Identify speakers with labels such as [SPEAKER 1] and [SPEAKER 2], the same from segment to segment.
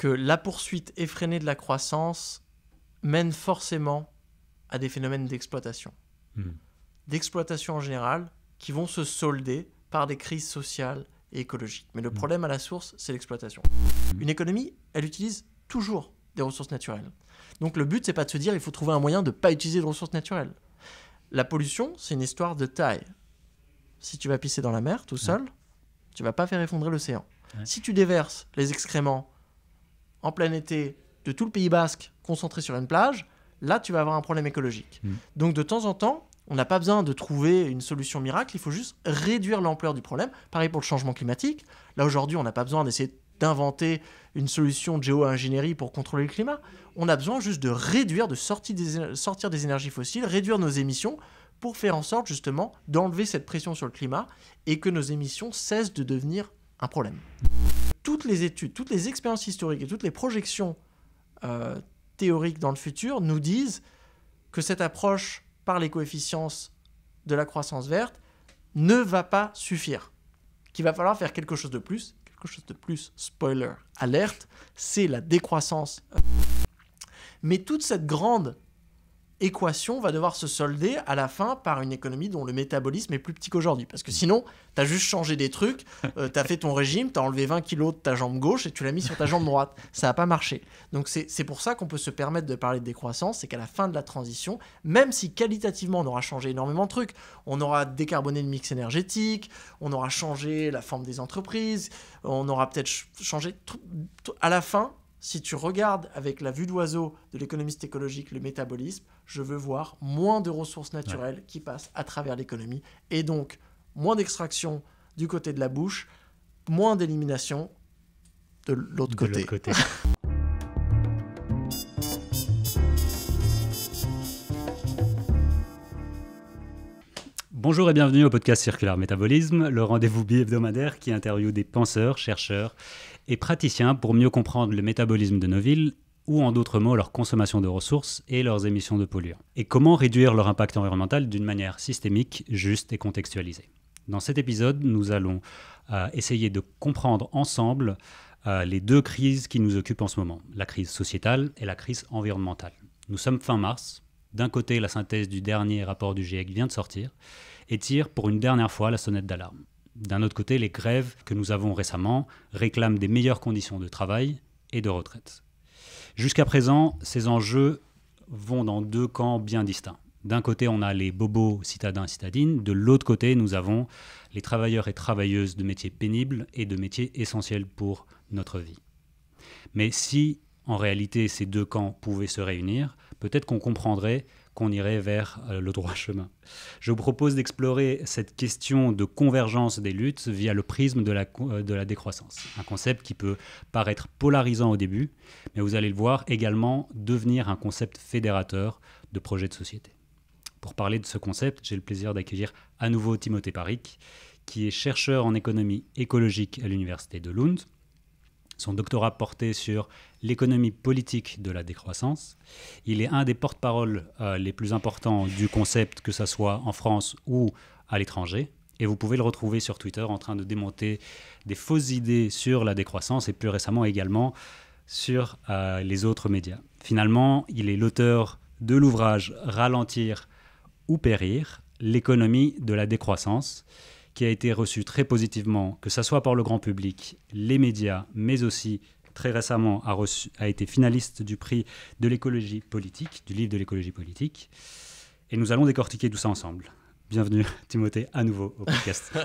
[SPEAKER 1] que la poursuite effrénée de la croissance mène forcément à des phénomènes d'exploitation. Hmm. D'exploitation en général, qui vont se solder par des crises sociales et écologiques. Mais le hmm. problème à la source, c'est l'exploitation. Hmm. Une économie, elle utilise toujours des ressources naturelles. Donc le but, c'est pas de se dire il faut trouver un moyen de ne pas utiliser de ressources naturelles. La pollution, c'est une histoire de taille. Si tu vas pisser dans la mer tout seul, tu vas pas faire effondrer l'océan. Si tu déverses les excréments en plein été de tout le Pays basque concentré sur une plage, là, tu vas avoir un problème écologique. Hmm. Donc, de temps en temps, on n'a pas besoin de trouver une solution miracle, il faut juste réduire l'ampleur du problème. Pareil pour le changement climatique. Là, aujourd'hui, on n'a pas besoin d'essayer d'inventer une solution de géo-ingénierie pour contrôler le climat. On a besoin juste de réduire, de sortir sortir des énergies fossiles, réduire nos émissions pour faire en sorte justement d'enlever cette pression sur le climat et que nos émissions cessent de devenir un problème toutes les études, toutes les expériences historiques et toutes les projections euh, théoriques dans le futur nous disent que cette approche par les coefficients de la croissance verte ne va pas suffire, qu'il va falloir faire quelque chose de plus, quelque chose de plus, spoiler, alerte, c'est la décroissance. Euh, mais toute cette grande équation va devoir se solder à la fin par une économie dont le métabolisme est plus petit qu'aujourd'hui. Parce que sinon, tu as juste changé des trucs, euh, tu as fait ton régime, tu as enlevé 20 kilos de ta jambe gauche et tu l'as mis sur ta jambe droite. Ça n'a pas marché. Donc c'est pour ça qu'on peut se permettre de parler de décroissance, c'est qu'à la fin de la transition, même si qualitativement on aura changé énormément de trucs, on aura décarboné le mix énergétique, on aura changé la forme des entreprises, on aura peut-être changé... À la fin, si tu regardes avec la vue d'oiseau de l'économiste écologique le métabolisme, je veux voir moins de ressources naturelles qui passent à travers l'économie et donc moins d'extraction du côté de la bouche, moins d'élimination de l'autre côté.
[SPEAKER 2] Bonjour et bienvenue au podcast Circular Métabolisme, le rendez-vous bi-hebdomadaire qui interviewe des penseurs, chercheurs et praticiens pour mieux comprendre le métabolisme de nos villes ou en d'autres mots leur consommation de ressources et leurs émissions de polluants. Et comment réduire leur impact environnemental d'une manière systémique, juste et contextualisée. Dans cet épisode, nous allons euh, essayer de comprendre ensemble euh, les deux crises qui nous occupent en ce moment, la crise sociétale et la crise environnementale. Nous sommes fin mars. D'un côté, la synthèse du dernier rapport du GIEC vient de sortir et tire pour une dernière fois la sonnette d'alarme. D'un autre côté, les grèves que nous avons récemment réclament des meilleures conditions de travail et de retraite. Jusqu'à présent, ces enjeux vont dans deux camps bien distincts. D'un côté, on a les bobos citadins citadines. De l'autre côté, nous avons les travailleurs et travailleuses de métiers pénibles et de métiers essentiels pour notre vie. Mais si, en réalité, ces deux camps pouvaient se réunir, peut-être qu'on comprendrait qu'on irait vers euh, le droit chemin. Je vous propose d'explorer cette question de convergence des luttes via le prisme de la, euh, de la décroissance, un concept qui peut paraître polarisant au début, mais vous allez le voir également devenir un concept fédérateur de projets de société. Pour parler de ce concept, j'ai le plaisir d'accueillir à nouveau Timothée Paric, qui est chercheur en économie écologique à l'Université de Lund son doctorat porté sur l'économie politique de la décroissance. Il est un des porte parole euh, les plus importants du concept, que ce soit en France ou à l'étranger. Et vous pouvez le retrouver sur Twitter en train de démonter des fausses idées sur la décroissance et plus récemment également sur euh, les autres médias. Finalement, il est l'auteur de l'ouvrage Ralentir ou périr, l'économie de la décroissance, qui a été reçu très positivement, que ce soit par le grand public, les médias, mais aussi très récemment a, a été finaliste du prix de l'écologie politique, du livre de l'écologie politique. Et nous allons décortiquer tout ça ensemble. Bienvenue, Timothée, à nouveau au podcast.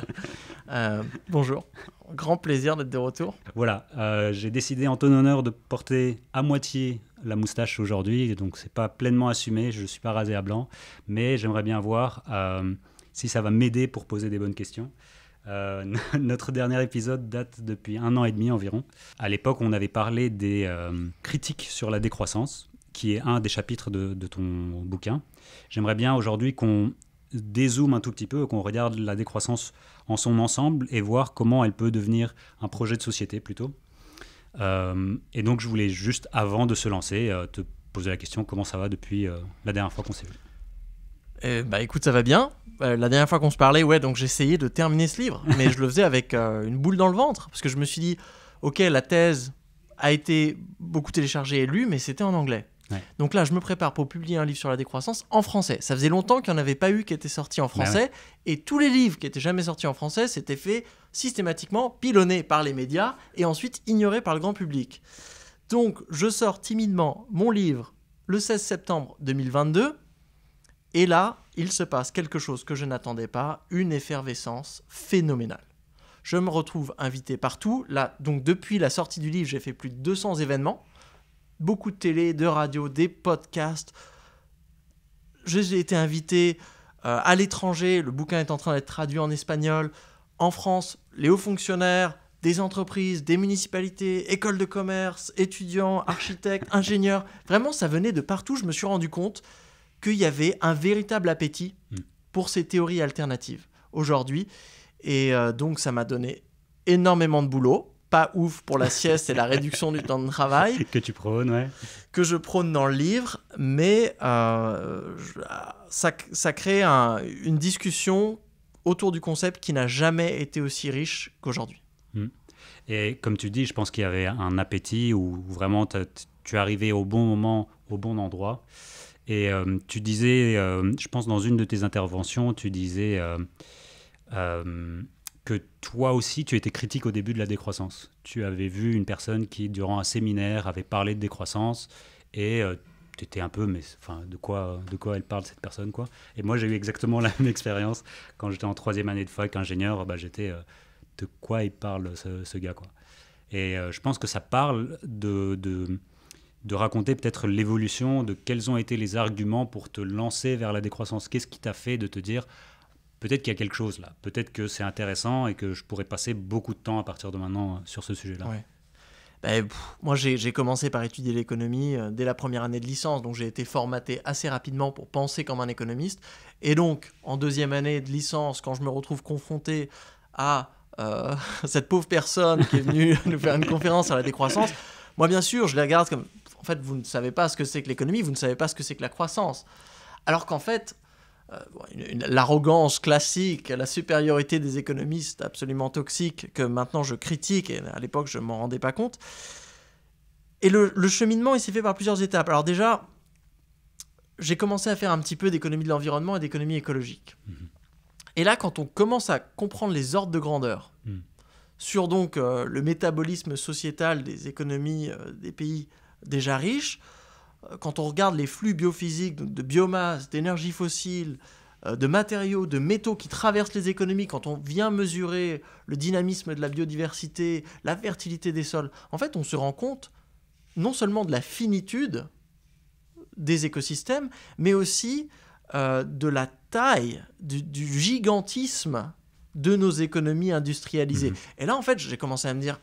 [SPEAKER 2] Euh,
[SPEAKER 1] bonjour. Grand plaisir d'être de retour.
[SPEAKER 2] Voilà, euh, j'ai décidé en ton honneur de porter à moitié la moustache aujourd'hui, donc c'est pas pleinement assumé, je ne suis pas rasé à blanc, mais j'aimerais bien voir euh, si ça va m'aider pour poser des bonnes questions. Euh, notre dernier épisode date depuis un an et demi environ. À l'époque, on avait parlé des euh, critiques sur la décroissance, qui est un des chapitres de, ton bouquin. J'aimerais bien aujourd'hui qu'on dézoome un tout petit peu, qu'on regarde la décroissance en son ensemble et voir comment elle peut devenir un projet de société plutôt. Euh, et donc, je voulais juste, avant de se lancer, te poser la question comment ça va depuis
[SPEAKER 1] la dernière fois qu'on s'est vu. bah écoute, ça va bien. Euh, la dernière fois qu'on se parlait, ouais, donc j'essayais de terminer ce livre, mais je le faisais avec euh, une boule dans le ventre, parce que je me suis dit, ok, la thèse a été beaucoup téléchargée et lue, mais c'était en anglais. Donc là, je me prépare pour publier un livre sur la décroissance en français. Ça faisait longtemps qu'il n'y en avait pas eu qui était sorti en bah français, et tous les livres qui étaient jamais sortis en français s'étaient fait systématiquement pilonner par les médias et ensuite ignorés par le grand public. Donc, je sors timidement mon livre le 16 septembre 2022 et là, il se passe quelque chose que je n'attendais pas, une effervescence phénoménale. Je me retrouve invité partout. Là, donc depuis la sortie du livre, j'ai fait plus de 200 événements, beaucoup de télé, de radio, des podcasts. J'ai été invité euh, à l'étranger, le bouquin est en train d'être traduit en espagnol. En France, les hauts fonctionnaires, des entreprises, des municipalités, écoles de commerce, étudiants, architectes, ingénieurs. Vraiment, ça venait de partout. Je me suis rendu compte qu'il y avait un véritable appétit mm. pour ces théories alternatives aujourd'hui. Et euh, donc, ça m'a donné énormément de boulot. Pas ouf pour la sieste et la réduction du temps de travail. Que tu prônes, ouais. Que je prône dans le livre, mais euh, ça, crée une discussion autour du concept qui n'a jamais été aussi riche qu'aujourd'hui.
[SPEAKER 2] Mm. Et comme tu dis, je pense qu'il y avait un appétit où vraiment tu es arrivé au bon moment, au bon endroit. Et euh, tu disais, euh, je pense dans une de tes interventions, tu disais euh, que toi aussi, tu étais critique au début de la décroissance. Tu avais vu une personne qui, durant un séminaire, avait parlé de décroissance et tu étais un peu, mais enfin, de quoi, de quoi elle parle cette personne quoi Et moi, j'ai eu exactement la même expérience quand j'étais en troisième année de fac, ingénieur. Bah, j'étais, de quoi il parle ce, ce gars quoi Et je pense que ça parle de, de de raconter peut-être l'évolution de quels ont été les arguments pour te lancer vers la décroissance. Qu'est-ce qui t'a fait de te dire peut-être qu'il y a quelque chose là, peut-être que
[SPEAKER 1] c'est intéressant et que je pourrais passer beaucoup de temps à partir de maintenant euh, sur ce sujet-là. Bah, moi, j'ai commencé par étudier l'économie euh, dès la première année de licence, donc j'ai été formaté assez rapidement pour penser comme un économiste. Et donc, en deuxième année de licence, quand je me retrouve confronté à euh, cette pauvre personne qui est venue nous faire une conférence sur la décroissance, moi, bien sûr, je la regarde comme en fait, vous ne savez pas ce que c'est que l'économie, vous ne savez pas ce que c'est que la croissance. Alors qu'en fait, euh, l'arrogance classique, la supériorité des économistes absolument toxique que maintenant je critique, et à l'époque je ne m'en rendais pas compte. Et le, cheminement, il s'est fait par plusieurs étapes. Alors déjà, j'ai commencé à faire un petit peu d'économie de l'environnement et d'économie écologique. Mhm. Et là, quand on commence à comprendre les ordres de grandeur, mhm. sur donc euh, le métabolisme sociétal des économies euh, des pays déjà riches, euh, quand on regarde les flux biophysiques de, biomasse, d'énergie fossile, euh, de matériaux, de métaux qui traversent les économies, quand on vient mesurer le dynamisme de la biodiversité, la fertilité des sols, en fait, on se rend compte non seulement de la finitude des écosystèmes, mais aussi euh, de la taille, du, gigantisme de nos économies industrialisées. Mmh. Et là, en fait, j'ai commencé à me dire,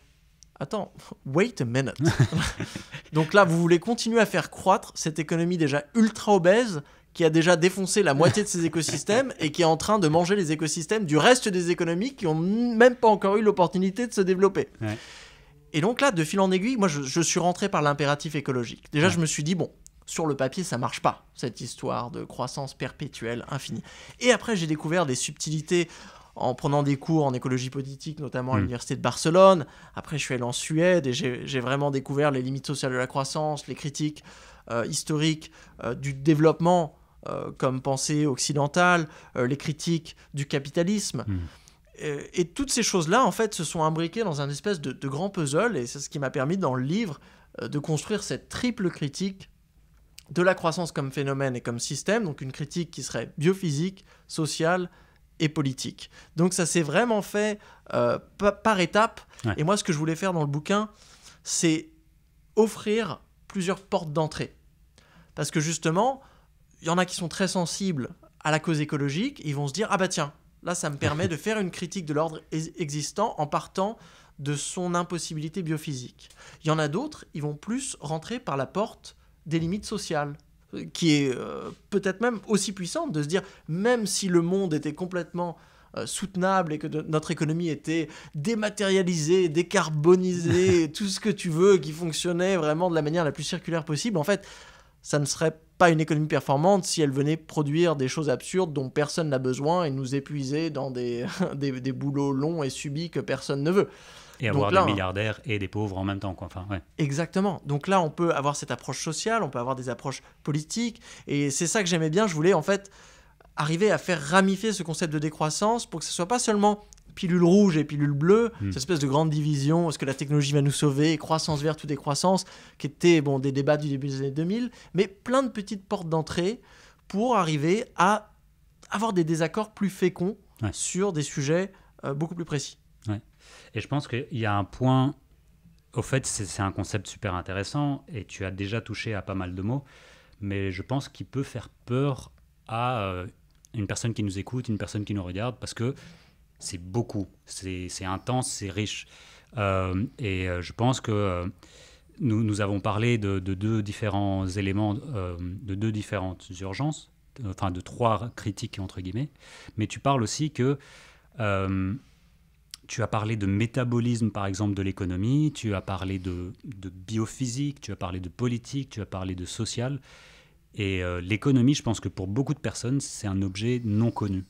[SPEAKER 1] attends, wait a minute. Donc là, vous voulez continuer à faire croître cette économie déjà ultra obèse qui a déjà défoncé la moitié de ses écosystèmes et qui est en train de manger les écosystèmes du reste des économies qui n'ont même pas encore eu l'opportunité de se développer. Et donc là, de fil en aiguille, moi, je, suis rentré par l'impératif écologique. Déjà, je me suis dit, bon, sur le papier, ça marche pas, cette histoire de croissance perpétuelle, infinie. Et après, j'ai découvert des subtilités en prenant des cours en écologie politique, notamment à hmm. l'université de Barcelone. Après, je suis allé en Suède et j'ai vraiment découvert les limites sociales de la croissance, les critiques euh, historiques euh, du développement euh, comme pensée occidentale, les critiques du capitalisme. Hmm. Et, toutes ces choses-là, en fait, se sont imbriquées dans un espèce de, de grand puzzle, et c'est ce qui m'a permis, dans le livre, de construire cette triple critique de la croissance comme phénomène et comme système, donc une critique qui serait biophysique, sociale et politique. Donc ça s'est vraiment fait euh, par étapes. Et moi, ce que je voulais faire dans le bouquin, c'est offrir plusieurs portes d'entrée. Parce que justement, il y en a qui sont très sensibles à la cause écologique, ils vont se dire, ah bah tiens, là, ça me permet de faire une critique de l'ordre existant en partant de son impossibilité biophysique. Il y en a d'autres, ils vont plus rentrer par la porte des limites sociales qui est euh, peut-être même aussi puissante, de se dire, même si le monde était complètement euh, soutenable et que notre économie était dématérialisée, décarbonisée, tout ce que tu veux, qui fonctionnait vraiment de la manière la plus circulaire possible, en fait, ça ne serait pas une économie performante si elle venait produire des choses absurdes dont personne n'a besoin et nous épuiser dans des, des, des boulots longs et subis que personne ne veut. Et avoir des
[SPEAKER 2] milliardaires et des pauvres en même temps. Quoi. Enfin,
[SPEAKER 1] Exactement. Donc là, on peut avoir cette approche sociale, on peut avoir des approches politiques. Et c'est ça que j'aimais bien. Je voulais en fait arriver à faire ramifier ce concept de décroissance pour que ce soit pas seulement pilule rouge et pilule bleue, hmm. cette espèce de grande division, est-ce que la technologie va nous sauver, croissance verte ou décroissance, qui étaient bon, des débats du début des années 2000, mais plein de petites portes d'entrée pour arriver à avoir des désaccords plus féconds sur des sujets euh, beaucoup plus précis.
[SPEAKER 2] Et je pense qu'il y a un point, au fait, c'est un concept super intéressant, et tu as déjà touché à pas mal de mots, mais je pense qu'il peut faire peur à euh, une personne qui nous écoute, une personne qui nous regarde, parce que c'est beaucoup, c'est intense, c'est riche. Euh, et euh, je pense que... Nous, nous, avons parlé de, deux différents éléments, de deux différentes urgences, enfin de trois critiques entre guillemets, mais tu parles aussi que tu as parlé de métabolisme, par exemple, de l'économie, tu as parlé de, biophysique, tu as parlé de politique, tu as parlé de social. Et euh, l'économie, je pense que pour beaucoup de personnes, c'est un objet non connu.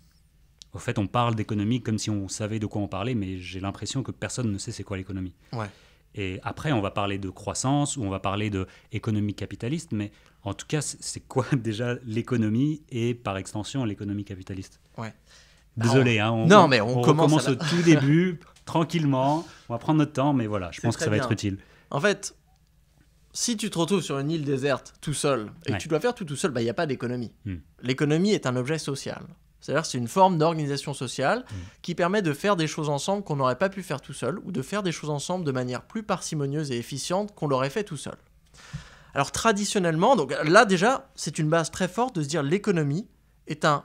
[SPEAKER 2] Au fait, on parle d'économie comme si on savait de quoi on parlait, mais j'ai l'impression que personne ne sait c'est quoi l'économie. Ouais. Et après, on va parler de croissance ou on va parler d'économie capitaliste, mais en tout cas, c'est quoi déjà l'économie et par extension l'économie capitaliste Ouais. Désolé, ah, hein, on, non, mais on, commence, au tout début, tranquillement. On va prendre notre
[SPEAKER 1] temps, mais voilà, je pense que ça va être utile. En fait, si tu te retrouves sur une île déserte tout seul et que tu dois faire tout tout seul, bah, il n'y a pas d'économie. Hmm. L'économie est un objet social. C'est-à-dire c'est une forme d'organisation sociale hmm. qui permet de faire des choses ensemble qu'on n'aurait pas pu faire tout seul ou de faire des choses ensemble de manière plus parcimonieuse et efficiente qu'on l'aurait fait tout seul. Alors traditionnellement, donc là déjà, c'est une base très forte de se dire l'économie est un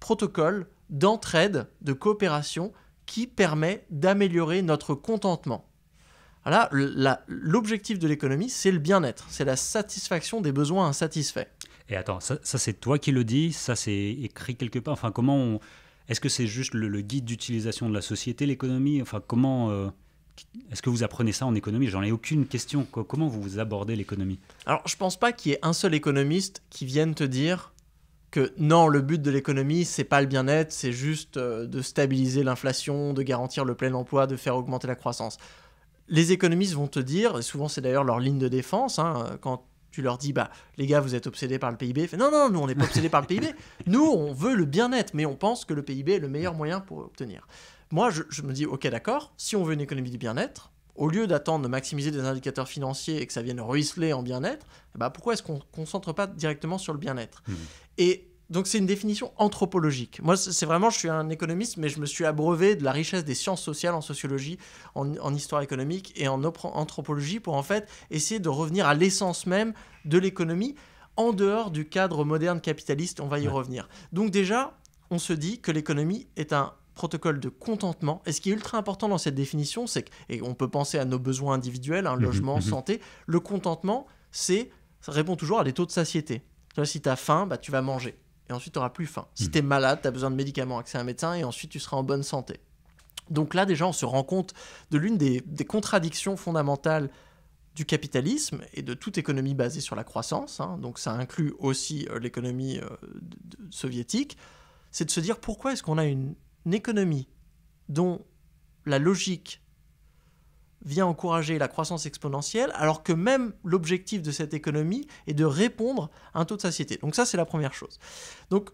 [SPEAKER 1] protocole d'entraide, de coopération qui permet d'améliorer notre contentement. Là, l'objectif de l'économie, c'est le bien-être, c'est la satisfaction des besoins insatisfaits. Et
[SPEAKER 2] attends, ça, c'est toi qui
[SPEAKER 1] le dis, ça c'est écrit quelque part. Enfin, comment on... Est-ce que c'est juste le, guide
[SPEAKER 2] d'utilisation de la société, l'économie Enfin, comment euh, Est-ce que vous apprenez ça en économie J'en ai aucune
[SPEAKER 1] question. Comment vous abordez l'économie Alors, je pense pas qu'il y ait un seul économiste qui vienne te dire que non, le but de l'économie, c'est pas le bien-être, c'est juste euh, de stabiliser l'inflation, de garantir le plein emploi, de faire augmenter la croissance. Les économistes vont te dire, et souvent c'est d'ailleurs leur ligne de défense, hein, quand tu leur dis, bah, les gars, vous êtes obsédés par le PIB. Fait, non, non, nous, on n'est pas obsédés par le PIB. Nous, on veut le bien-être, mais on pense que le PIB est le meilleur moyen pour obtenir. Moi, je, me dis, ok, d'accord, si on veut une économie du bien-être, au lieu d'attendre de maximiser des indicateurs financiers et que ça vienne ruisseler en bien-être, bah pourquoi est-ce qu'on ne concentre pas directement sur le bien-être mmh. Et donc c'est une définition anthropologique. Moi, c'est vraiment, je suis un économiste, mais je me suis abreuvé de la richesse des sciences sociales en sociologie, en, histoire économique et en anthropologie pour en fait essayer de revenir à l'essence même de l'économie en dehors du cadre moderne capitaliste. On va y revenir. Donc déjà, on se dit que l'économie est un protocole de contentement. Et ce qui est ultra important dans cette définition, c'est que, on peut penser à nos besoins individuels, un hein, mmh, logement, mmh, mmh. santé, le contentement, c'est, ça répond toujours à des taux de satiété si tu as faim, bah, tu vas manger. Et ensuite, tu n'auras plus faim. Si hmm. tu es malade, tu as besoin de médicaments, accès à un médecin, et ensuite, tu seras en bonne santé. Donc là, déjà, on se rend compte de l'une des, contradictions fondamentales du capitalisme et de toute économie basée sur la croissance. Hein. donc ça inclut aussi euh, l'économie euh, soviétique. C'est de se dire pourquoi est-ce qu'on a une, une économie dont la logique vient encourager la croissance exponentielle, alors que même l'objectif de cette économie est de répondre à un taux de satiété. Donc ça, c'est la première chose. Donc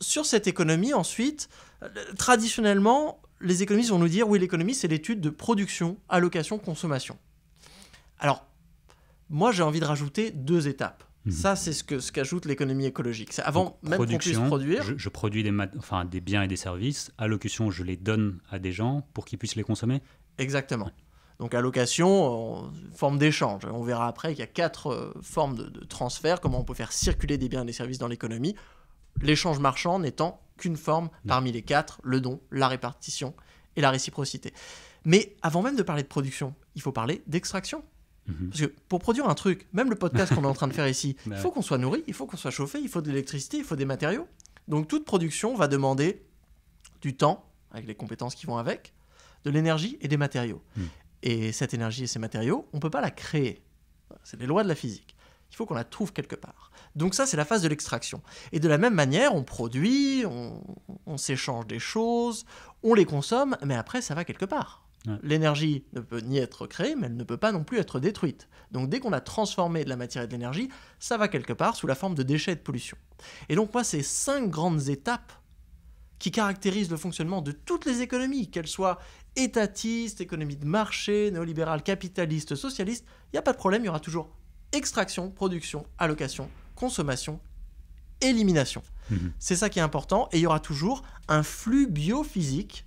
[SPEAKER 1] sur cette économie, ensuite, euh, traditionnellement, les économistes vont nous dire, oui, l'économie, c'est l'étude de production, allocation, consommation. Alors, moi, j'ai envie de rajouter deux étapes. Mmh. Ça, c'est ce que ce qu'ajoute l'économie écologique. C'est avant même qu'on puisse
[SPEAKER 2] produire. Je, produis des, enfin, des biens et des services. Allocution, je
[SPEAKER 1] les donne à des gens pour qu'ils puissent les consommer. Exactement. Donc allocation, euh, forme d'échange. On verra après qu'il y a quatre euh, formes de, transfert, comment on peut faire circuler des biens et des services dans l'économie. L'échange marchand n'étant qu'une forme parmi les quatre, le don, la répartition et la réciprocité. Mais avant même de parler de production, il faut parler d'extraction. Mhm. Parce que pour produire un truc, même le podcast qu'on est en train de faire ici, il faut qu'on soit nourri, il faut qu'on soit chauffé, il faut de l'électricité, il faut des matériaux. Donc toute production va demander du temps, avec les compétences qui vont avec, de l'énergie et des matériaux. Hmm. Et cette énergie et ces matériaux, on ne peut pas la créer. C'est les lois de la physique. Il faut qu'on la trouve quelque part. Donc ça, c'est la phase de l'extraction. Et de la même manière, on produit, on, s'échange des choses, on les consomme, mais après, ça va quelque part. L'énergie ne peut ni être créée, mais elle ne peut pas non plus être détruite. Donc dès qu'on a transformé de la matière et de l'énergie, ça va quelque part sous la forme de déchets et de pollution. Et donc moi, ces cinq grandes étapes qui caractérise le fonctionnement de toutes les économies, qu'elles soient étatistes, économies de marché, néolibérales, capitalistes, socialistes, il n'y a pas de problème, il y aura toujours extraction, production, allocation, consommation, élimination. Mhm. C'est ça qui est important, et il y aura toujours un flux biophysique.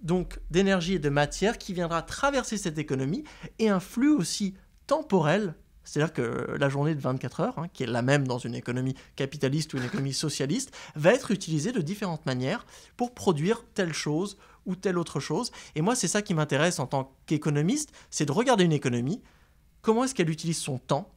[SPEAKER 1] Donc d'énergie et de matière qui viendra traverser cette économie et un flux aussi temporel c'est-à-dire que la journée de 24 heures, hein, qui est la même dans une économie capitaliste ou une économie socialiste, va être utilisée de différentes manières pour produire telle chose ou telle autre chose. Et moi, c'est ça qui m'intéresse en tant qu'économiste, c'est de regarder une économie, comment est-ce qu'elle utilise son temps,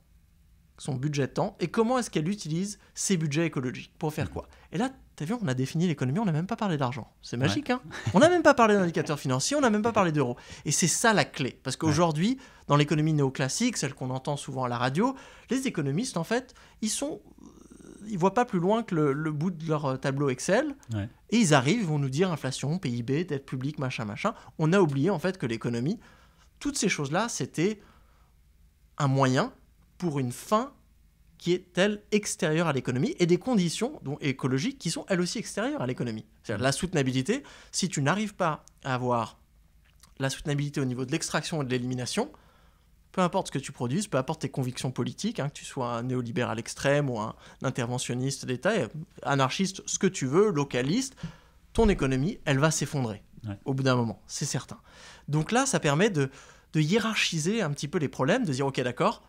[SPEAKER 1] son budget temps, et comment est-ce qu'elle utilise ses budgets écologiques, pour faire quoi. Et là, vu, on a défini l'économie, on n'a même pas parlé d'argent. C'est magique, hein On n'a même pas parlé d'indicateurs financiers, on n'a même pas parlé d'euros. Et c'est ça la clé. Parce qu'aujourd'hui, dans l'économie néoclassique, celle qu'on entend souvent à la radio, les économistes, en fait, ils sont ils voient pas plus loin que le, bout de leur tableau Excel. Et ils arrivent, ils vont nous dire inflation, PIB, dette publique, machin, machin. On a oublié en fait que l'économie, toutes ces choses-là, c'était un moyen pour une fin qui est, elle, extérieure à l'économie et des conditions donc, écologiques qui sont, elles aussi, extérieures à l'économie. C'est-à-dire la soutenabilité, si tu n'arrives pas à avoir la soutenabilité au niveau de l'extraction et de l'élimination, peu importe ce que tu produises, peu importe tes convictions politiques, hein, que tu sois un néolibéral extrême ou un interventionniste d'État, anarchiste, ce que tu veux, localiste, ton économie, elle va s'effondrer au bout d'un moment, c'est certain. Donc là, ça permet de hiérarchiser un petit peu les problèmes, de dire, ok, d'accord,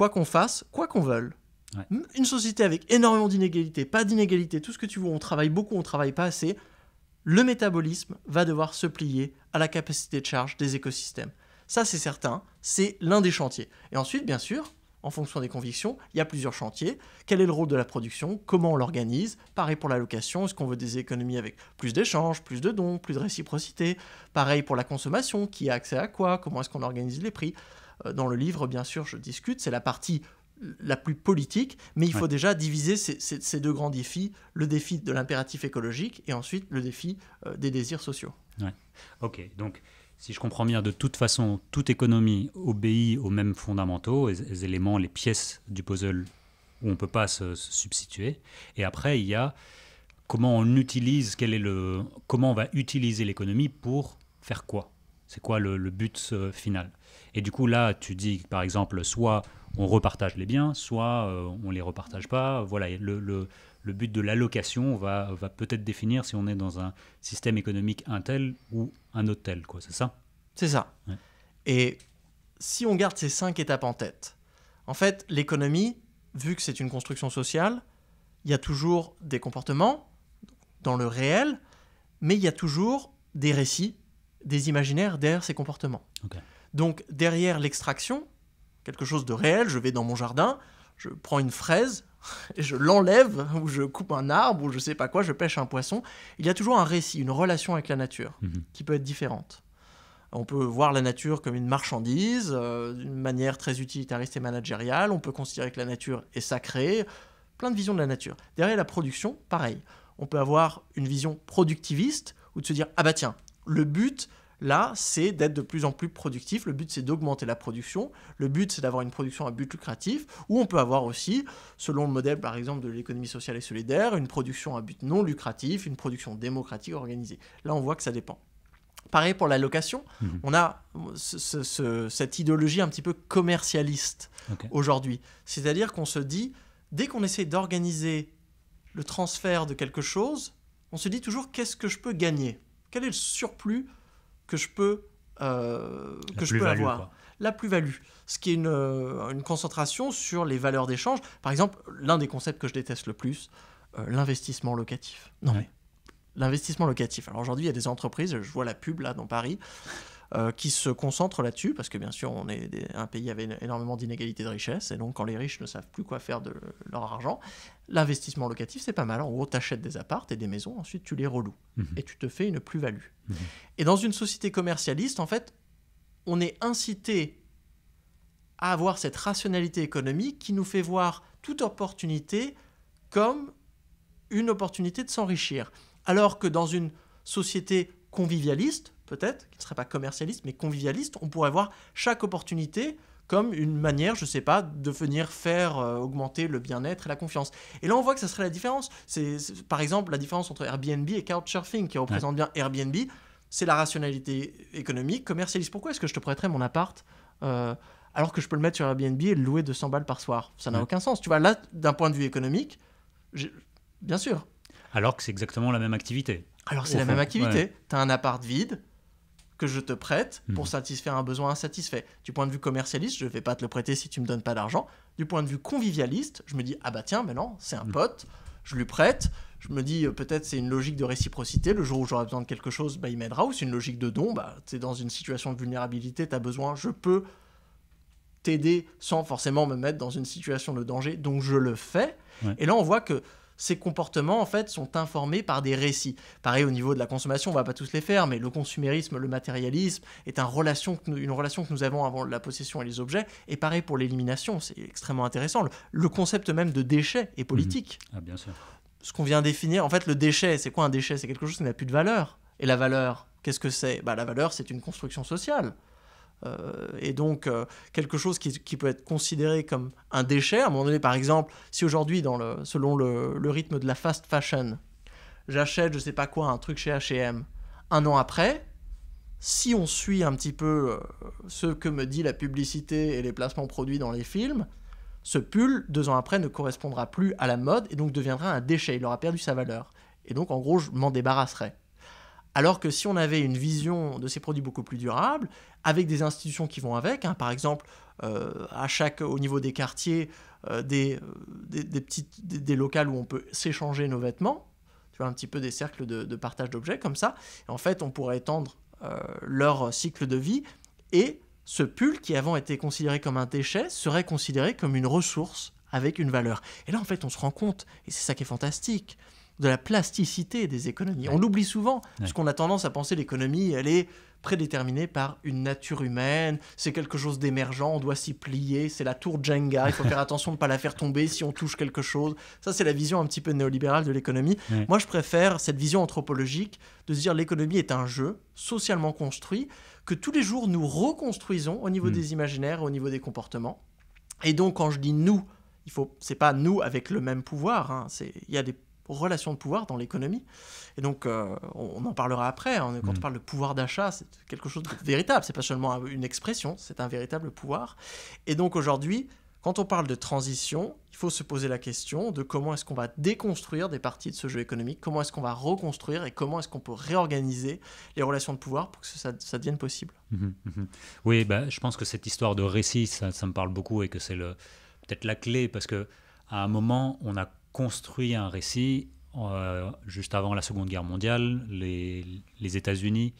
[SPEAKER 1] quoi qu'on fasse, quoi qu'on veuille. Une société avec énormément d'inégalités, pas d'inégalités, tout ce que tu veux, on travaille beaucoup, on travaille pas assez, le métabolisme va devoir se plier à la capacité de charge des écosystèmes. Ça, c'est certain, c'est l'un des chantiers. Et ensuite, bien sûr, en fonction des convictions, il y a plusieurs chantiers. Quel est le rôle de la production Comment on l'organise Pareil pour la location, est-ce qu'on veut des économies avec plus d'échanges, plus de dons, plus de réciprocité Pareil pour la consommation, qui a accès à quoi Comment est-ce qu'on organise les prix euh, dans le livre, bien sûr, je discute, c'est la partie la plus politique, mais il faut déjà diviser ces, deux grands défis, le défi de l'impératif écologique et ensuite le défi euh, des désirs sociaux. Ok, donc si
[SPEAKER 2] je comprends bien, de toute façon, toute économie obéit aux mêmes fondamentaux, les, éléments, les pièces du puzzle où on ne peut pas se, substituer. Et après, il y a comment on utilise, quel est le, comment on va utiliser l'économie pour faire quoi C'est quoi le, but euh, final et du coup, là, tu dis, par exemple, soit on repartage les biens, soit euh, on ne les repartage pas. Voilà, le, but de l'allocation va, va peut-être définir si on est dans un système économique
[SPEAKER 1] un tel ou un autre tel, quoi, c'est ça C'est ça. Et si on garde ces cinq étapes en tête, en fait, l'économie, vu que c'est une construction sociale, il y a toujours des comportements dans le réel, mais il y a toujours des récits, des imaginaires derrière ces comportements. OK. Donc derrière l'extraction, quelque chose de réel, je vais dans mon jardin, je prends une fraise et je l'enlève, ou je coupe un arbre, ou je sais pas quoi, je pêche un poisson. Il y a toujours un récit, une relation avec la nature mhm. qui peut être différente. On peut voir la nature comme une marchandise, euh, d'une manière très utilitariste et managériale. On peut considérer que la nature est sacrée. Plein de visions de la nature. Derrière la production, pareil. On peut avoir une vision productiviste ou de se dire ah bah tiens, le but Là, c'est d'être de plus en plus productif. Le but, c'est d'augmenter la production. Le but, c'est d'avoir une production à but lucratif. Ou on peut avoir aussi, selon le modèle par exemple de l'économie sociale et solidaire, une production à but non lucratif, une production démocratique organisée. Là, on voit que ça dépend. Pareil pour la location, mhm. on a cette idéologie un petit peu commercialiste aujourd'hui. C'est-à-dire qu'on se dit, dès qu'on essaie d'organiser le transfert de quelque chose, on se dit toujours qu'est-ce que je peux gagner Quel est le surplus que je peux, euh, que je peux avoir. La plus-value, ce qui est euh, une, concentration sur les valeurs d'échange. Par exemple, l'un des concepts que je déteste le plus, euh, l'investissement locatif. Non mais l'investissement locatif. Alors aujourd'hui, il y a des entreprises, je vois la pub là dans Paris, euh, qui se concentrent là-dessus, parce que bien sûr, on est un pays avec énormément d'inégalités de richesse, et donc quand les riches ne savent plus quoi faire de leur argent, l'investissement locatif, c'est pas mal. En gros, t'achètes des appartes et des maisons, ensuite tu les reloues, mhm. et tu te fais une plus-value. Mhm. Et dans une société commercialiste, en fait, on est incité à avoir cette rationalité économique qui nous fait voir toute opportunité comme une opportunité de s'enrichir. Alors que dans une société convivialiste, peut-être, qui ne serait pas commercialiste, mais convivialiste, on pourrait voir chaque opportunité comme une manière, je sais pas, de venir faire euh, augmenter le bien-être et la confiance. Et là, on voit que ça serait la différence. C'est par exemple la différence entre Airbnb et Couchsurfing, qui représente bien Airbnb, c'est la rationalité économique, commercialiste. Pourquoi est-ce que je te prêterais mon appart euh, alors que je peux le mettre sur Airbnb et le louer 200 balles par soir Ça n'a aucun sens. Tu vois, là, d'un point de vue économique, bien sûr.
[SPEAKER 2] Alors que c'est exactement la même activité. Alors c'est la même activité.
[SPEAKER 1] Tu as un appart vide, que je te prête pour mhm. satisfaire un besoin insatisfait. Du point de vue commercialiste, je ne vais pas te le prêter si tu me donnes pas d'argent. Du point de vue convivialiste, je me dis ah bah tiens, mais non, c'est un mhm. pote, je lui prête. Je me dis euh, peut-être c'est une logique de réciprocité. Le jour où j'aurai besoin de quelque chose, bah, il m'aidera. Ou c'est une logique de don. Bah, tu es dans une situation de vulnérabilité, tu as besoin, je peux t'aider sans forcément me mettre dans une situation de danger. Donc je le fais. Et là, on voit que ces comportements en fait sont informés par des récits. Pareil au niveau de la consommation, on va pas tous les faire, mais le consumérisme, le matérialisme est un relation une relation que nous avons avant la possession et les objets. Et pareil pour l'élimination, c'est extrêmement intéressant. Le, concept même de déchet est politique. Mhm. Ah, bien sûr. Ce qu'on vient définir, en fait, le déchet, c'est quoi un déchet C'est quelque chose qui n'a plus de valeur. Et la valeur, qu'est-ce que c'est bah, La valeur, c'est une construction sociale. Euh, et donc euh, quelque chose qui, peut être considéré comme un déchet. À un moment donné, par exemple, si aujourd'hui, selon le, rythme de la fast fashion, j'achète, je sais pas quoi, un truc chez H&M, un an après, si on suit un petit peu euh, ce que me dit la publicité et les placements produits dans les films, ce pull, deux ans après, ne correspondra plus à la mode et donc deviendra un déchet, il aura perdu sa valeur. Et donc, en gros, je m'en débarrasserai. Alors que si on avait une vision de ces produits beaucoup plus durables avec des institutions qui vont avec. Hein. par exemple, euh, à chaque, au niveau des quartiers, euh, euh, des, des, petites, des, locales où on peut s'échanger nos vêtements. Tu vois, un petit peu des cercles de, partage d'objets comme ça. Et en fait, on pourrait étendre leur cycle de vie et ce pull qui avant était considéré comme un déchet serait considéré comme une ressource avec une valeur. Et là, en fait, on se rend compte, et c'est ça qui est fantastique, de la plasticité des économies. On l'oublie souvent, puisqu'on qu'on a tendance à penser l'économie, elle est prédéterminé par une nature humaine, c'est quelque chose d'émergent, on doit s'y plier, c'est la tour Jenga, il faut faire attention de ne pas la faire tomber si on touche quelque chose. Ça, c'est la vision un petit peu néolibérale de l'économie. Moi, je préfère cette vision anthropologique de se dire l'économie est un jeu socialement construit que tous les jours nous reconstruisons au niveau hmm. des imaginaires, au niveau des comportements. Et donc, quand je dis nous, il faut, c'est pas nous avec le même pouvoir. Hein, il y a des relations de pouvoir dans l'économie. Et donc, euh, on, en parlera après. Hein. Quand on mm. parle de pouvoir d'achat, c'est quelque chose de véritable. C'est pas seulement une expression, c'est un véritable pouvoir. Et donc, aujourd'hui, quand on parle de transition, il faut se poser la question de comment est-ce qu'on va déconstruire des parties de ce jeu économique, comment est-ce qu'on va reconstruire et comment est-ce qu'on peut réorganiser les relations de pouvoir pour que ça, devienne possible.
[SPEAKER 2] Mm-hmm, mm-hmm. Oui, bah, je pense que cette histoire de récit, ça, ça me parle beaucoup et que c'est peut-être la clé parce que à un moment, on a construit un récit. Euh, juste avant la Seconde Guerre mondiale, les, États-Unis